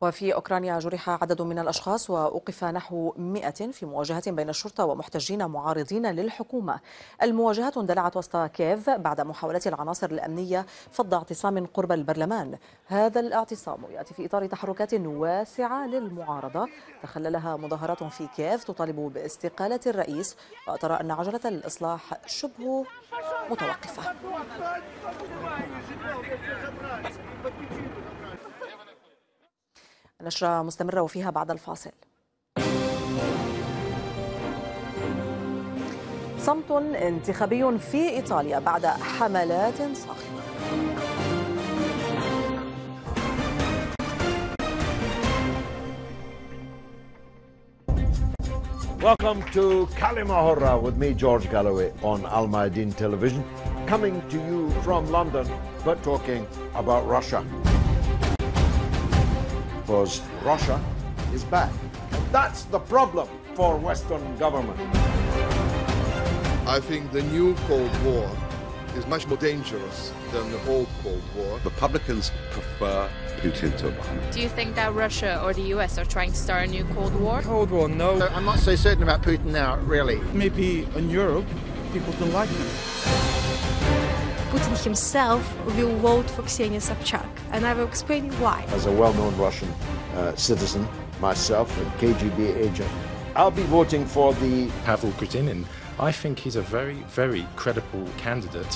وفي أوكرانيا جرح عدد من الأشخاص وأوقف نحو 100 في مواجهة بين الشرطة ومحتجين معارضين للحكومة المواجهة اندلعت وسط كييف بعد محاولة العناصر الأمنية فض اعتصام قرب البرلمان هذا الاعتصام يأتي في إطار تحركات واسعة للمعارضة تخللها مظاهرات في كييف تطالب باستقالة الرئيس وترى أن عجلة الإصلاح شبه متوقفة نشرة مستمرة وفيها بعد الفاصل صمت انتخابي في إيطاليا بعد حملات صاخبة Welcome to Kalima Horra with me, George Galloway, on Al Maidin Television, coming to you from London, but talking about Russia. because Russia is back. And that's the problem for Western government. I think the new Cold War is much more dangerous than the old Cold War. Republicans prefer Putin to Obama. Do you think that Russia or the US are trying to start a new Cold War? Cold War, no. I'm not so certain about Putin now, really. Maybe in Europe, people don't like him. Putin himself will vote for Ksenia Sapchak and I will explain why. As a well known Russian uh, citizen myself, a KGB agent, I'll be voting for the. Pavel Kutinin. I think he's a very, very credible candidate.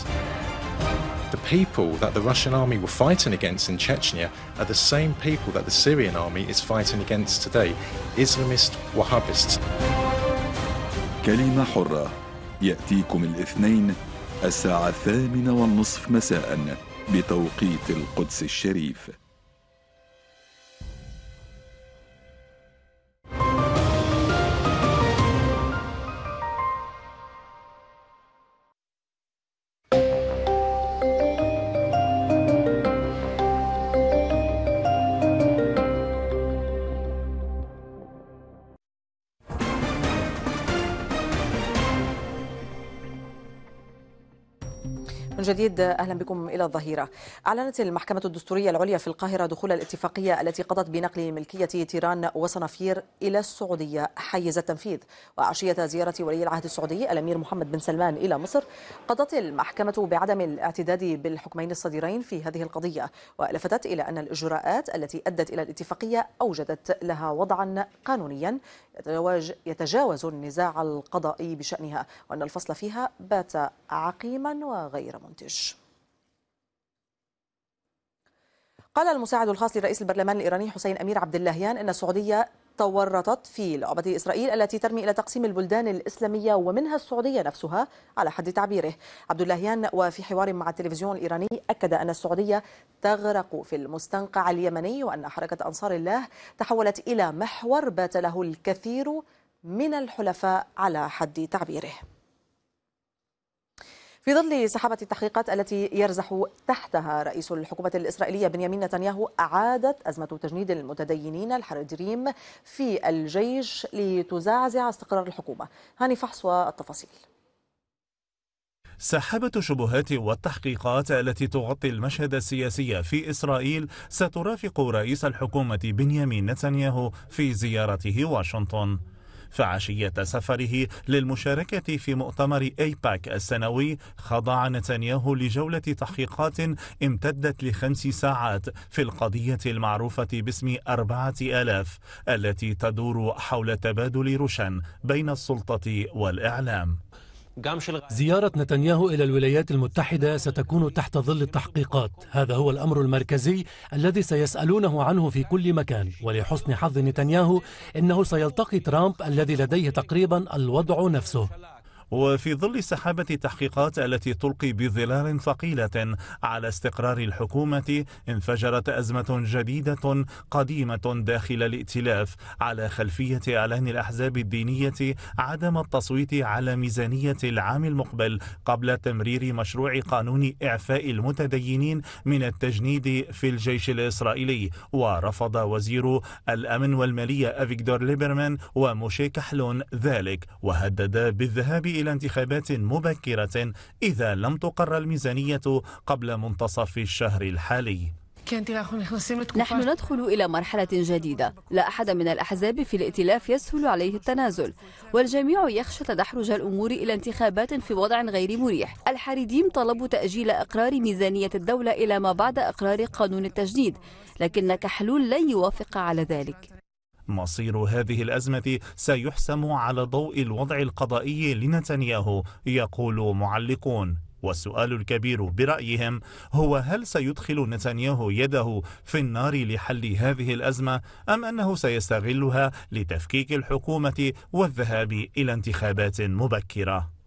The people that the Russian army were fighting against in Chechnya are the same people that the Syrian army is fighting against today Islamist Wahhabists. كلمة حرة يأتيكم الاثنين الساعة الثامنة والنصف مساءً بتوقيت القدس الشريف جديد أهلا بكم إلى الظهيرة أعلنت المحكمة الدستورية العليا في القاهرة دخول الاتفاقية التي قضت بنقل ملكية تيران وصنافير إلى السعودية حيز التنفيذ وعشية زيارة ولي العهد السعودي الأمير محمد بن سلمان إلى مصر قضت المحكمة بعدم الاعتداد بالحكمين الصديرين في هذه القضية ولفتت إلى أن الإجراءات التي أدت إلى الاتفاقية أوجدت لها وضعا قانونيا يتجاوز النزاع القضائي بشأنها وأن الفصل فيها بات عقيما وغير منتج قال المساعد الخاص لرئيس البرلمان الإيراني حسين أمير عبد اللهيان أن السعودية تورطت في لعبة إسرائيل التي ترمي إلى تقسيم البلدان الإسلامية ومنها السعودية نفسها على حد تعبيره عبد اللهيان وفي حوار مع التلفزيون الإيراني أكد أن السعودية تغرق في المستنقع اليمني وأن حركة أنصار الله تحولت إلى محور بات له الكثير من الحلفاء على حد تعبيره في ظل سحابة التحقيقات التي يرزح تحتها رئيس الحكومة الإسرائيلية بنيامين نتنياهو أعادت أزمة تجنيد المتدينين الحرجريم في الجيش لتزعزع استقرار الحكومة هاني فحص والتفاصيل سحابة الشبهات والتحقيقات التي تغطي المشهد السياسي في إسرائيل سترافق رئيس الحكومة بنيامين نتنياهو في زيارته واشنطن فعشية سفره للمشاركة في مؤتمر أيباك السنوي خضع نتنياهو لجولة تحقيقات امتدت لخمس ساعات في القضية المعروفة باسم أربعة آلاف التي تدور حول تبادل رشا بين السلطة والإعلام زيارة نتنياهو إلى الولايات المتحدة ستكون تحت ظل التحقيقات هذا هو الأمر المركزي الذي سيسألونه عنه في كل مكان ولحسن حظ نتنياهو إنه سيلتقي ترامب الذي لديه تقريبا الوضع نفسه وفي ظل سحابة التحقيقات التي تلقي بظلال ثقيلة على استقرار الحكومة انفجرت أزمة جديدة قديمة داخل الائتلاف على خلفية إعلان الأحزاب الدينية عدم التصويت على ميزانية العام المقبل قبل تمرير مشروع قانون إعفاء المتدينين من التجنيد في الجيش الإسرائيلي ورفض وزير الأمن والمالية أفيكدور ليبرمان وموشي كحلون ذلك وهدد بالذهاب إلى انتخابات مبكرة إذا لم تقر الميزانية قبل منتصف الشهر الحالي نحن ندخل إلى مرحلة جديدة لا أحد من الأحزاب في الائتلاف يسهل عليه التنازل والجميع يخشى تدحرج الأمور إلى انتخابات في وضع غير مريح الحريديم طلبوا تأجيل إقرار ميزانية الدولة إلى ما بعد إقرار قانون التجديد لكن كحلول لن يوافق على ذلك مصير هذه الأزمة سيحسم على ضوء الوضع القضائي لنتنياهو يقول معلقون والسؤال الكبير برأيهم هو هل سيدخل نتنياهو يده في النار لحل هذه الأزمة أم أنه سيستغلها لتفكيك الحكومة والذهاب إلى انتخابات مبكرة؟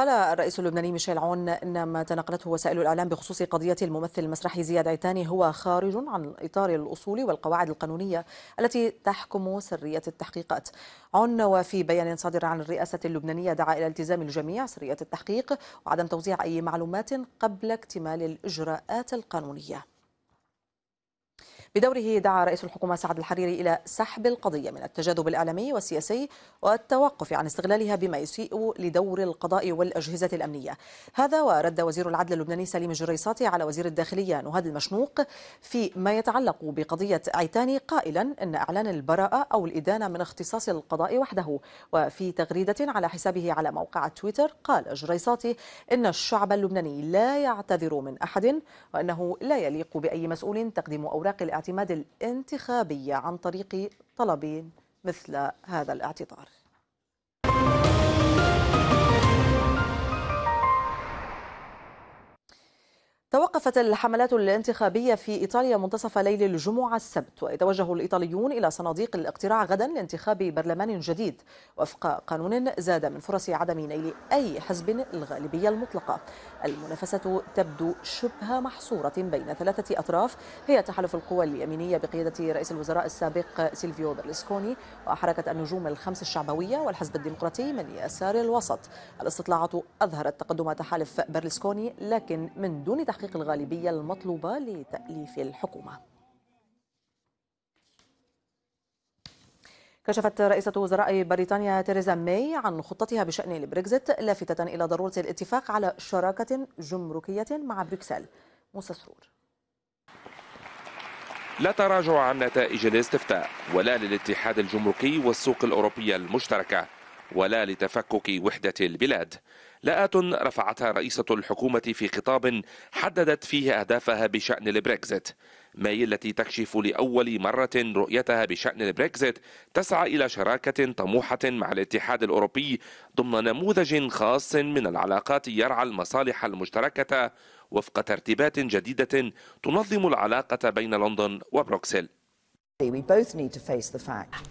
قال الرئيس اللبناني ميشيل عون ان ما تناقلته وسائل الاعلام بخصوص قضيه الممثل المسرحي زياد عيتاني هو خارج عن اطار الاصول والقواعد القانونيه التي تحكم سريه التحقيقات. عون وفي بيان صادر عن الرئاسه اللبنانيه دعا الى التزام الجميع سريه التحقيق وعدم توزيع اي معلومات قبل اكتمال الاجراءات القانونيه. بدوره دعا رئيس الحكومة سعد الحريري إلى سحب القضية من التجاذب الإعلامي والسياسي والتوقف عن استغلالها بما يسيء لدور القضاء والأجهزة الأمنية هذا ورد وزير العدل اللبناني سليم الجريصاتي على وزير الداخلية نهاد المشنوق فيما يتعلق بقضية عيتاني قائلا إن إعلان البراءة أو الإدانة من اختصاص القضاء وحده وفي تغريدة على حسابه على موقع تويتر قال جريصاتي إن الشعب اللبناني لا يعتذر من أحد وأنه لا يليق بأي مسؤول تقديم أوراق الإعلام الاعتماد الانتخابية عن طريق طلب مثل هذا الاعتذار توقفت الحملات الانتخابية في إيطاليا منتصف ليل الجمعة السبت ويتوجه الإيطاليون إلى صناديق الاقتراع غدا لانتخاب برلمان جديد وفق قانون زاد من فرص عدم نيل أي حزب الغالبية المطلقة المنافسة تبدو شبه محصورة بين ثلاثة أطراف هي تحالف القوى اليمينية بقيادة رئيس الوزراء السابق سيلفيو برلسكوني وحركة النجوم الخمس الشعبوية والحزب الديمقراطي من يسار الوسط الاستطلاعات أظهرت تقدم تحالف برلسكوني لكن من دون تحقيق تحقيق الغالبية المطلوبة لتأليف الحكومة كشفت رئيسة وزراء بريطانيا تيريزا ماي عن خطتها بشأن البريكزيت لافتة إلى ضرورة الاتفاق على شراكة جمركية مع بروكسل موسى سرور لا تراجع عن نتائج الاستفتاء ولا للاتحاد الجمركي والسوق الأوروبية المشتركة ولا لتفكك وحدة البلاد لاءات رفعتها رئيسة الحكومة في خطاب حددت فيه أهدافها بشأن البريكزيت ماي التي تكشف لأول مرة رؤيتها بشأن البريكزيت تسعى إلى شراكة طموحة مع الاتحاد الأوروبي ضمن نموذج خاص من العلاقات يرعى المصالح المشتركة وفق ترتيبات جديدة تنظم العلاقة بين لندن وبروكسل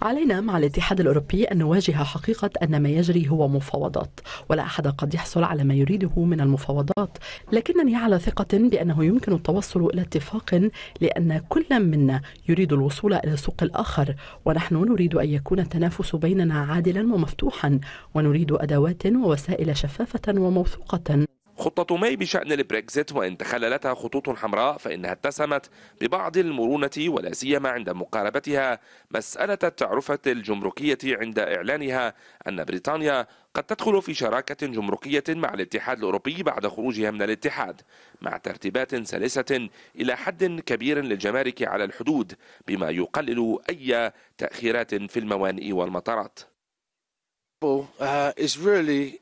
علينا مع الاتحاد الأوروبي أن نواجه حقيقة أن ما يجري هو مفاوضات ولا أحد قد يحصل على ما يريده من المفاوضات لكنني على ثقة بأنه يمكن التوصل إلى اتفاق لأن كل منا يريد الوصول إلى سوق الآخر ونحن نريد أن يكون التنافس بيننا عادلا ومفتوحا ونريد أدوات ووسائل شفافة وموثوقة خطة ماي بشأن البريكزيت وإن تخللتها خطوط حمراء فإنها اتسمت ببعض المرونة ولا سيما عند مقاربتها مسألة التعرفة الجمركية عند إعلانها أن بريطانيا قد تدخل في شراكة جمركية مع الاتحاد الأوروبي بعد خروجها من الاتحاد مع ترتيبات سلسة إلى حد كبير للجمارك على الحدود بما يقلل أي تأخيرات في الموانئ والمطارات. Uh, really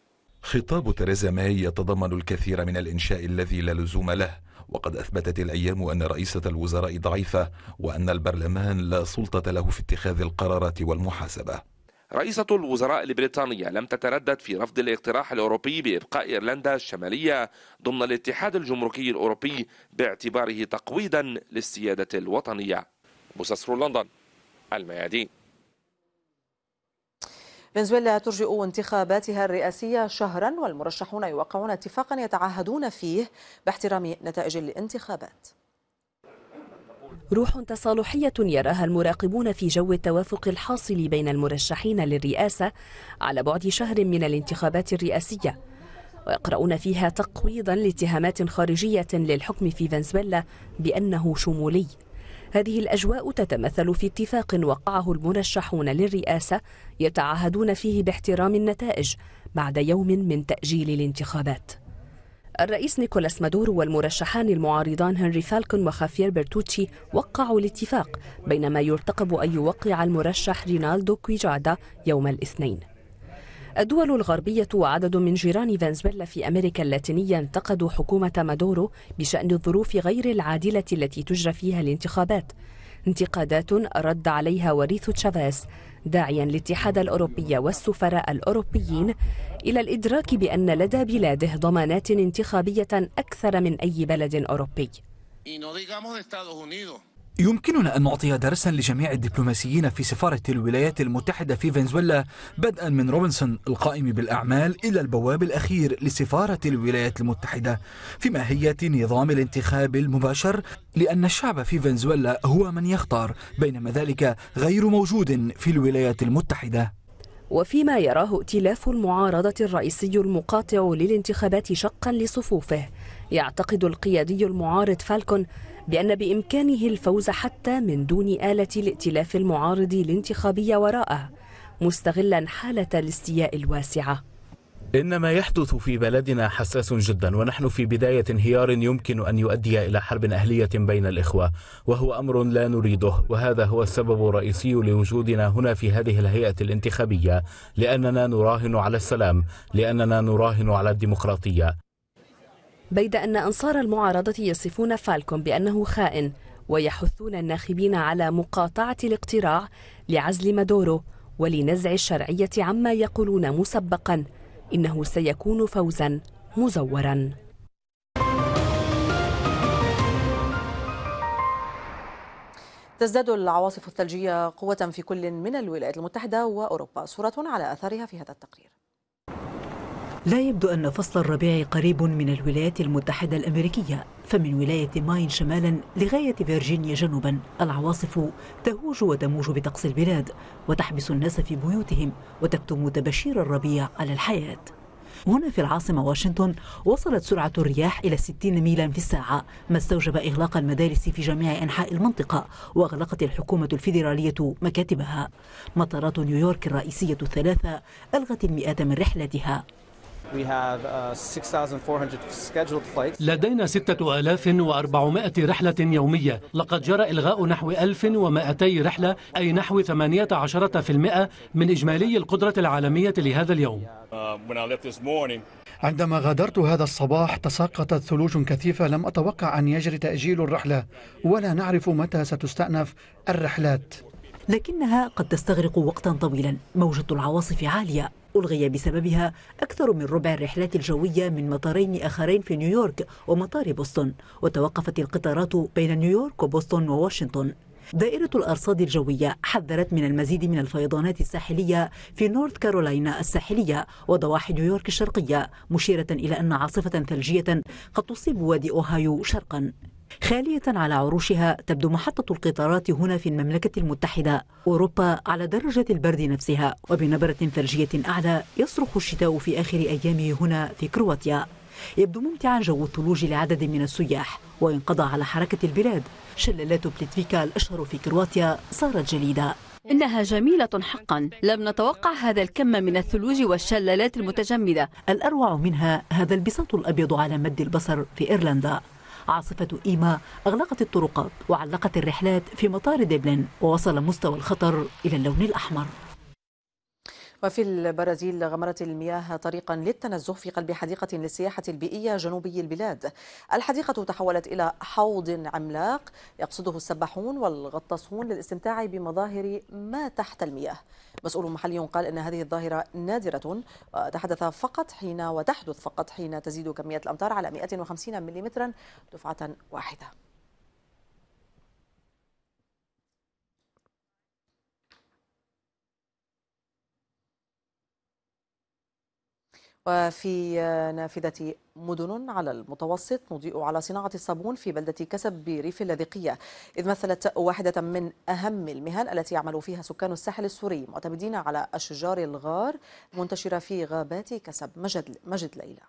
خطاب تريزا ماي يتضمن الكثير من الإنشاء الذي لا لزوم له وقد أثبتت الأيام أن رئيسة الوزراء ضعيفة وأن البرلمان لا سلطة له في اتخاذ القرارات والمحاسبة رئيسة الوزراء البريطانية لم تتردد في رفض الاقتراح الأوروبي بإبقاء إيرلندا الشمالية ضمن الاتحاد الجمركي الأوروبي باعتباره تقويدا للسيادة الوطنية مسسر لندن الميادين فنزويلا ترجئ انتخاباتها الرئاسية شهرا والمرشحون يوقعون اتفاقا يتعهدون فيه باحترام نتائج الانتخابات روح تصالحية يراها المراقبون في جو التوافق الحاصل بين المرشحين للرئاسة على بعد شهر من الانتخابات الرئاسية ويقرؤون فيها تقويضا لاتهامات خارجية للحكم في فنزويلا بأنه شمولي هذه الأجواء تتمثل في اتفاق وقعه المرشحون للرئاسة يتعهدون فيه باحترام النتائج بعد يوم من تأجيل الانتخابات الرئيس نيكولاس مادورو والمرشحان المعارضان هنري فالكون وخافير بيرتوتشي وقعوا الاتفاق بينما يرتقب أن يوقع المرشح رينالدو كويجادا يوم الاثنين الدول الغربية وعدد من جيران فنزويلا في أمريكا اللاتينية انتقدوا حكومة مادورو بشأن الظروف غير العادلة التي تجرى فيها الانتخابات انتقادات رد عليها وريث تشافيز داعيا الاتحاد الأوروبي والسفراء الأوروبيين إلى الإدراك بأن لدى بلاده ضمانات انتخابية أكثر من أي بلد أوروبي يمكننا أن نعطي درسا لجميع الدبلوماسيين في سفارة الولايات المتحدة في فنزويلا بدءا من روبنسون القائم بالأعمال إلى البواب الأخير لسفارة الولايات المتحدة في ماهية نظام الانتخاب المباشر لأن الشعب في فنزويلا هو من يختار بينما ذلك غير موجود في الولايات المتحدة وفيما يراه ائتلاف المعارضة الرئيسي المقاطع للانتخابات شقا لصفوفه يعتقد القيادي المعارض فالكون بأن بإمكانه الفوز حتى من دون آلة الائتلاف المعارض الانتخابي وراءه مستغلا حالة الاستياء الواسعة إن ما يحدث في بلدنا حساس جدا ونحن في بداية انهيار يمكن أن يؤدي إلى حرب أهلية بين الإخوة وهو أمر لا نريده وهذا هو السبب الرئيسي لوجودنا هنا في هذه الهيئة الانتخابية لأننا نراهن على السلام لأننا نراهن على الديمقراطية بيد أن أنصار المعارضة يصفون فالكون بأنه خائن ويحثون الناخبين على مقاطعة الاقتراع لعزل مادورو ولنزع الشرعية عما يقولون مسبقا إنه سيكون فوزا مزورا تزداد العواصف الثلجية قوة في كل من الولايات المتحدة وأوروبا صورة على أثرها في هذا التقرير لا يبدو أن فصل الربيع قريب من الولايات المتحدة الأمريكية فمن ولاية ماين شمالا لغاية فيرجينيا جنوبا العواصف تهوج وتموج بطقس البلاد وتحبس الناس في بيوتهم وتكتم تبشير الربيع على الحياة هنا في العاصمة واشنطن وصلت سرعة الرياح إلى 60 ميلا في الساعة ما استوجب إغلاق المدارس في جميع أنحاء المنطقة وأغلقت الحكومة الفيدرالية مكاتبها مطارات نيويورك الرئيسية الثلاثة ألغت المئات من رحلاتها Uh, لدينا 6400 رحلة يومية لقد جرى إلغاء نحو 1200 رحلة أي نحو 18% من إجمالي القدرة العالمية لهذا اليوم um, عندما غادرت هذا الصباح تساقطت ثلوج كثيفة لم أتوقع أن يجري تأجيل الرحلة ولا نعرف متى ستستأنف الرحلات لكنها قد تستغرق وقتا طويلا موجة العواصف عالية ألغي بسببها أكثر من ربع الرحلات الجوية من مطارين آخرين في نيويورك ومطار بوسطن وتوقفت القطارات بين نيويورك وبوسطن وواشنطن دائرة الأرصاد الجوية حذرت من المزيد من الفيضانات الساحلية في نورث كارولاينا الساحلية وضواحي نيويورك الشرقية مشيرة إلى أن عاصفة ثلجية قد تصيب وادي أوهايو شرقا خالية على عروشها تبدو محطة القطارات هنا في المملكة المتحدة أوروبا على درجة البرد نفسها وبنبرة ثلجية أعلى يصرخ الشتاء في آخر أيامه هنا في كرواتيا يبدو ممتعا جو الثلوج لعدد من السياح وينقضى على حركة البلاد شلالات بليتفيكا الأشهر في كرواتيا صارت جليدة إنها جميلة حقا لم نتوقع هذا الكم من الثلوج والشلالات المتجمدة الأروع منها هذا البساط الأبيض على مد البصر في إيرلندا عاصفة إيما أغلقت الطرقات وعلقت الرحلات في مطار دبلن ووصل مستوى الخطر إلى اللون الأحمر وفي البرازيل غمرت المياه طريقا للتنزه في قلب حديقة للسياحة البيئية جنوبي البلاد الحديقة تحولت إلى حوض عملاق يقصده السباحون والغطاسون للاستمتاع بمظاهر ما تحت المياه مسؤول محلي قال أن هذه الظاهرة نادرة وتحدث فقط حين وتحدث فقط حين تزيد كمية الأمطار على 150 ملم دفعة واحدة وفي نافذة مدن على المتوسط نضيء على صناعة الصابون في بلدة كسب بريف اللاذقية إذ مثلت واحدة من أهم المهن التي يعمل فيها سكان الساحل السوري معتمدين على أشجار الغار منتشرة في غابات كسب مجد, مجد ليلى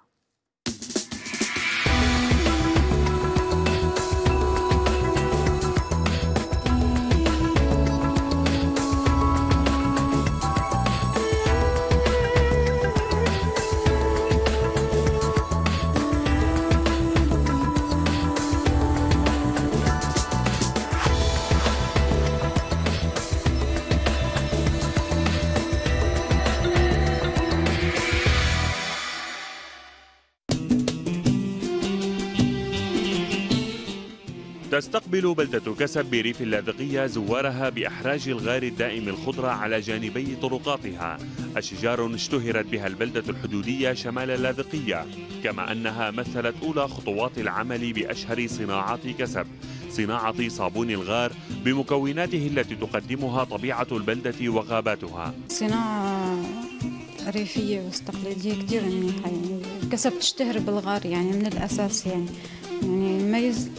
تستقبل بلدة كسب بريف اللاذقية زوارها بإحراج الغار الدائم الخضرة على جانبي طرقاتها أشجار اشتهرت بها البلدة الحدودية شمال اللاذقية كما أنها مثلت أولى خطوات العمل بأشهر صناعات كسب صناعة صابون الغار بمكوناته التي تقدمها طبيعة البلدة وغاباتها صناعة ريفية واستقلالية كثير منيحة يعني كسب تشتهر بالغار يعني من الأساس يعني يعني ميز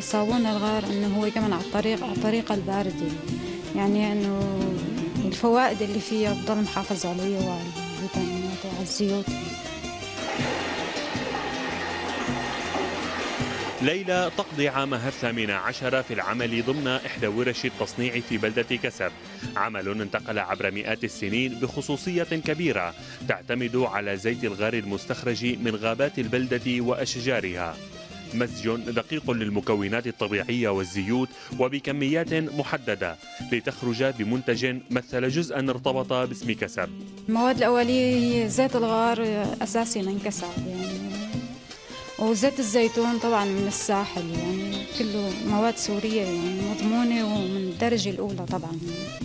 صابون الغار انه هو كمان على الطريق على الطريقه البارده يعني انه الفوائد اللي فيها بضل محافظ عليها وعلى الفيتامينات وعلى الزيوت ليلى تقضي عامها الثامن عشر في العمل ضمن إحدى ورش التصنيع في بلدة كسب عمل انتقل عبر مئات السنين بخصوصية كبيرة تعتمد على زيت الغار المستخرج من غابات البلدة وأشجارها مزج دقيق للمكونات الطبيعية والزيوت وبكميات محددة لتخرج بمنتج مثل جزءا ارتبط باسم كسب المواد الأولية هي زيت الغار أساسي من كسب يعني وزيت الزيتون طبعا من الساحل يعني كله مواد سورية يعني مضمونة ومن الدرجة الأولى طبعا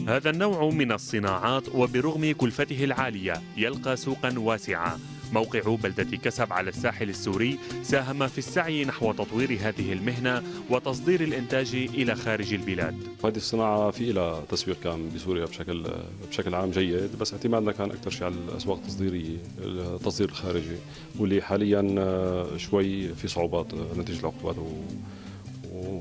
هذا النوع من الصناعات وبرغم كلفته العالية يلقى سوقا واسعا موقع بلدة كسب على الساحل السوري ساهم في السعي نحو تطوير هذه المهنة وتصدير الإنتاج إلى خارج البلاد هذه الصناعة في لها تسويق كان بسوريا بشكل بشكل عام جيد بس اعتمادنا كان أكثر شيء على الأسواق التصديرية التصدير الخارجي واللي حاليا آه، شوي في صعوبات نتيجة العقوبات و...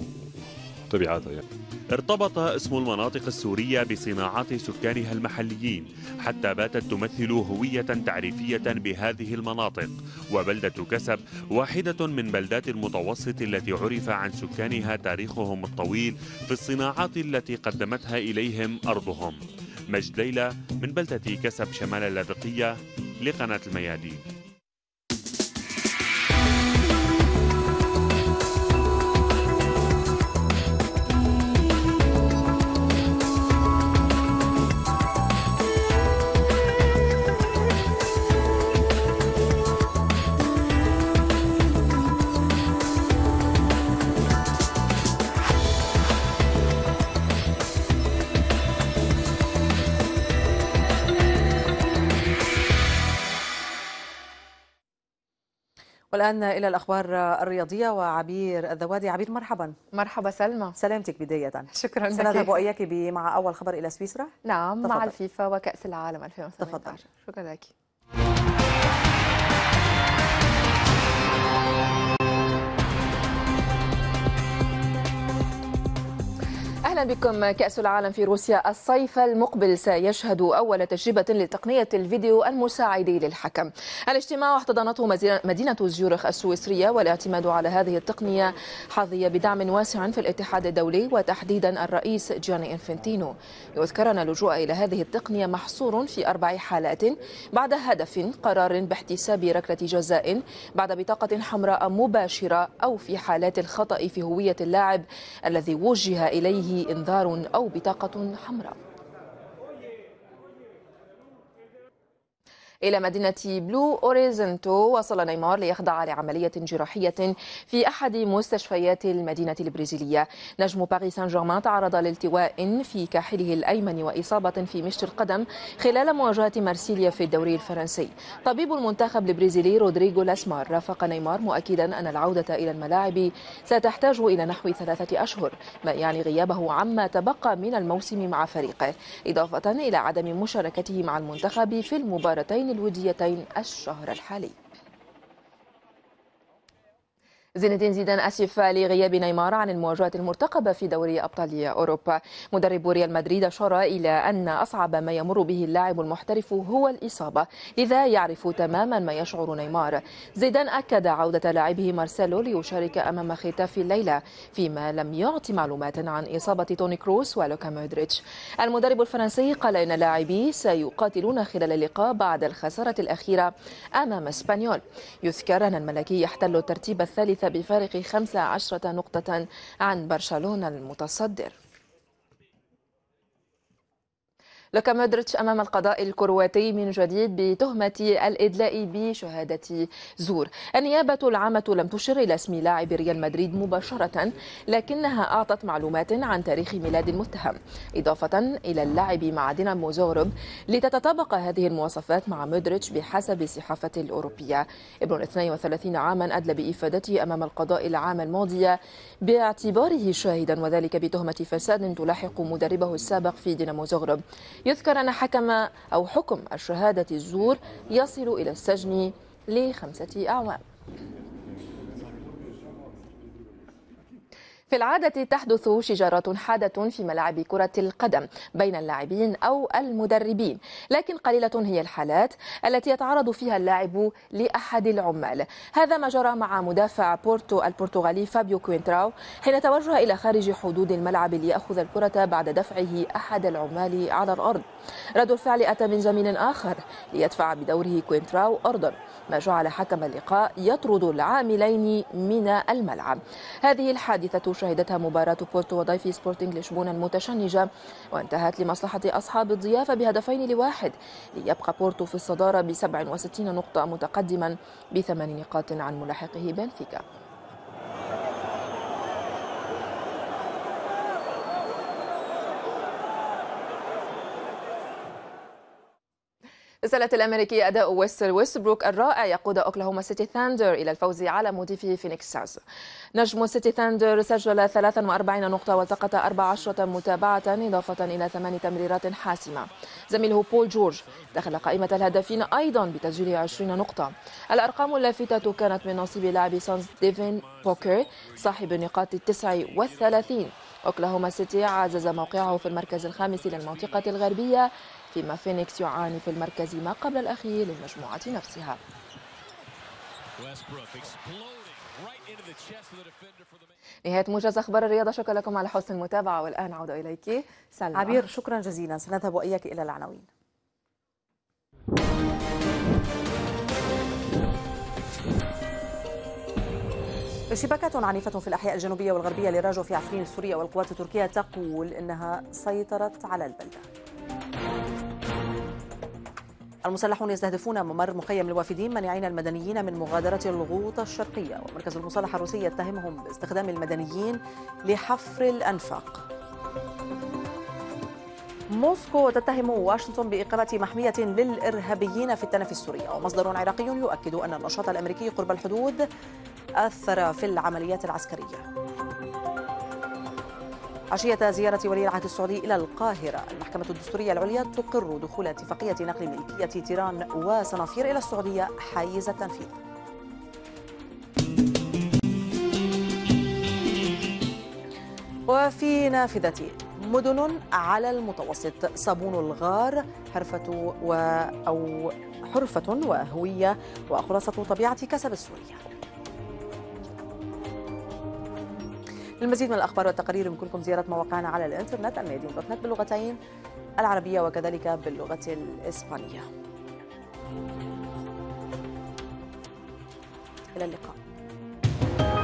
طبيعته يعني. ارتبط اسم المناطق السورية بصناعات سكانها المحليين حتى باتت تمثل هوية تعريفية بهذه المناطق وبلدة كسب واحدة من بلدات المتوسط التي عرف عن سكانها تاريخهم الطويل في الصناعات التي قدمتها إليهم أرضهم مجد ليلى من بلدة كسب شمال اللاذقية لقناة الميادين والآن إلى الأخبار الرياضية وعبير الذوادي عبير مرحبا مرحبا سلمى سلامتك بداية شكرا لك سنذهب وإياك مع أول خبر إلى سويسرا نعم تفضل. مع الفيفا وكأس العالم 2018 تفضل شكرا لك أهلا بكم كأس العالم في روسيا الصيف المقبل سيشهد أول تجربة لتقنية الفيديو المساعد للحكم الاجتماع احتضنته مدينة زيورخ السويسرية والاعتماد على هذه التقنية حظي بدعم واسع في الاتحاد الدولي وتحديدا الرئيس جياني إنفنتينو يذكر أن اللجوء إلى هذه التقنية محصور في أربع حالات بعد هدف قرار باحتساب ركلة جزاء بعد بطاقة حمراء مباشرة أو في حالات الخطأ في هوية اللاعب الذي وجه إليه إنذار أو بطاقة حمراء إلى مدينة بلو أوريزنتو وصل نيمار ليخضع لعملية جراحية في أحد مستشفيات المدينة البرازيلية نجم باريس سان جيرمان تعرض لالتواء في كاحله الأيمن وإصابة في مشط القدم خلال مواجهة مارسيليا في الدوري الفرنسي طبيب المنتخب البرازيلي رودريغو لاسمار رافق نيمار مؤكدا أن العودة إلى الملاعب ستحتاج إلى نحو ثلاثة أشهر ما يعني غيابه عما تبقى من الموسم مع فريقه إضافة إلى عدم مشاركته مع المنتخب في المباراتين الوديتين الشهر الحالي زين الدين زيدان أسف لغياب نيمار عن المواجهة المرتقبة في دوري أبطال أوروبا مدرب ريال مدريد أشار إلى أن أصعب ما يمر به اللاعب المحترف هو الإصابة لذا يعرف تماما ما يشعر نيمار زيدان أكد عودة لاعبه مارسيلو ليشارك أمام ختاف الليلة فيما لم يعطي معلومات عن إصابة توني كروس ولوكا مودريتش المدرب الفرنسي قال إن لاعبيه سيقاتلون خلال اللقاء بعد الخسارة الأخيرة أمام اسبانيول يذكر أن الملكي يحتل الترتيب الثالث بفارق 15 نقطة عن برشلونة المتصدر لك مودريتش أمام القضاء الكرواتي من جديد بتهمة الإدلاء بشهادة زور النيابة العامة لم تشر إلى اسم لاعب ريال مدريد مباشرة لكنها أعطت معلومات عن تاريخ ميلاد المتهم إضافة إلى اللعب مع دينامو زغرب لتتطابق هذه المواصفات مع مودريتش بحسب الصحافة الأوروبية ابن 32 عاما أدلى بإفادته أمام القضاء العام الماضي باعتباره شاهدا وذلك بتهمة فساد تلاحق مدربه السابق في دينامو زغرب يذكر أن حكم أو حكم الشهادة الزور يصل إلى السجن لخمسة أعوام في العادة تحدث شجارة حادة في ملاعب كرة القدم بين اللاعبين أو المدربين لكن قليلة هي الحالات التي يتعرض فيها اللاعب لأحد العمال هذا ما جرى مع مدافع بورتو البرتغالي فابيو كوينتراو حين توجه إلى خارج حدود الملعب ليأخذ الكرة بعد دفعه أحد العمال على الأرض رد الفعل أتى من جميل آخر ليدفع بدوره كوينتراو أردن ما جعل حكم اللقاء يطرد العاملين من الملعب هذه الحادثة شهدتها مباراة بورتو وضيف سبورتنج لشبونة المتشنجة وانتهت لمصلحة أصحاب الضيافة بهدفين لواحد ليبقى بورتو في الصدارة ب 67 نقطة متقدما بثمان نقاط عن ملاحقه بنفيكا سالت الأمريكي أداء ويستر ويستبروك الرائع يقود أوكلاهوما سيتي ثاندر إلى الفوز على مضيفه فينيكس ساز نجم سيتي ثاندر سجل 43 نقطة والتقط 14 متابعة إضافة إلى ثمان تمريرات حاسمة زميله بول جورج دخل قائمة الهدافين أيضا بتسجيل 20 نقطة الأرقام اللافتة كانت من نصيب لاعب سانز ديفين بوكر صاحب النقاط 39. أوكلاهوما سيتي عزز موقعه في المركز الخامس للمنطقة الغربية فيما فينيكس يعاني في المركز ما قبل الأخير للمجموعة نفسها نهاية موجز أخبار الرياضة شكرا لكم على حسن المتابعة والآن عودة إليك سلمى عبير شكرا جزيلا سنذهب وإياك إلى العناوين اشتباكات عنيفة في الأحياء الجنوبية والغربية لراجو في عفرين سوريا والقوات التركية تقول إنها سيطرت على البلدة المسلحون يستهدفون ممر مخيم الوافدين مانعين المدنيين من مغادرة الغوطة الشرقية ومركز المصالحة الروسي يتهمهم باستخدام المدنيين لحفر الأنفاق موسكو تتهم واشنطن بإقامة محمية للإرهابيين في التنف السورية ومصدر عراقي يؤكد أن النشاط الأمريكي قرب الحدود أثر في العمليات العسكرية عشية زيارة ولي العهد السعودي إلى القاهرة المحكمة الدستورية العليا تقر دخول اتفاقية نقل ملكية تيران وصنافير إلى السعودية حيز التنفيذ وفي نافذة مدن على المتوسط صابون الغار حرفة و أو حرفة وهوية وخلاصة طبيعة كسب السورية للمزيد من الأخبار والتقارير يمكنكم زيارة مواقعنا على الإنترنت الميدين دوت نت باللغتين العربية وكذلك باللغة الإسبانية إلى اللقاء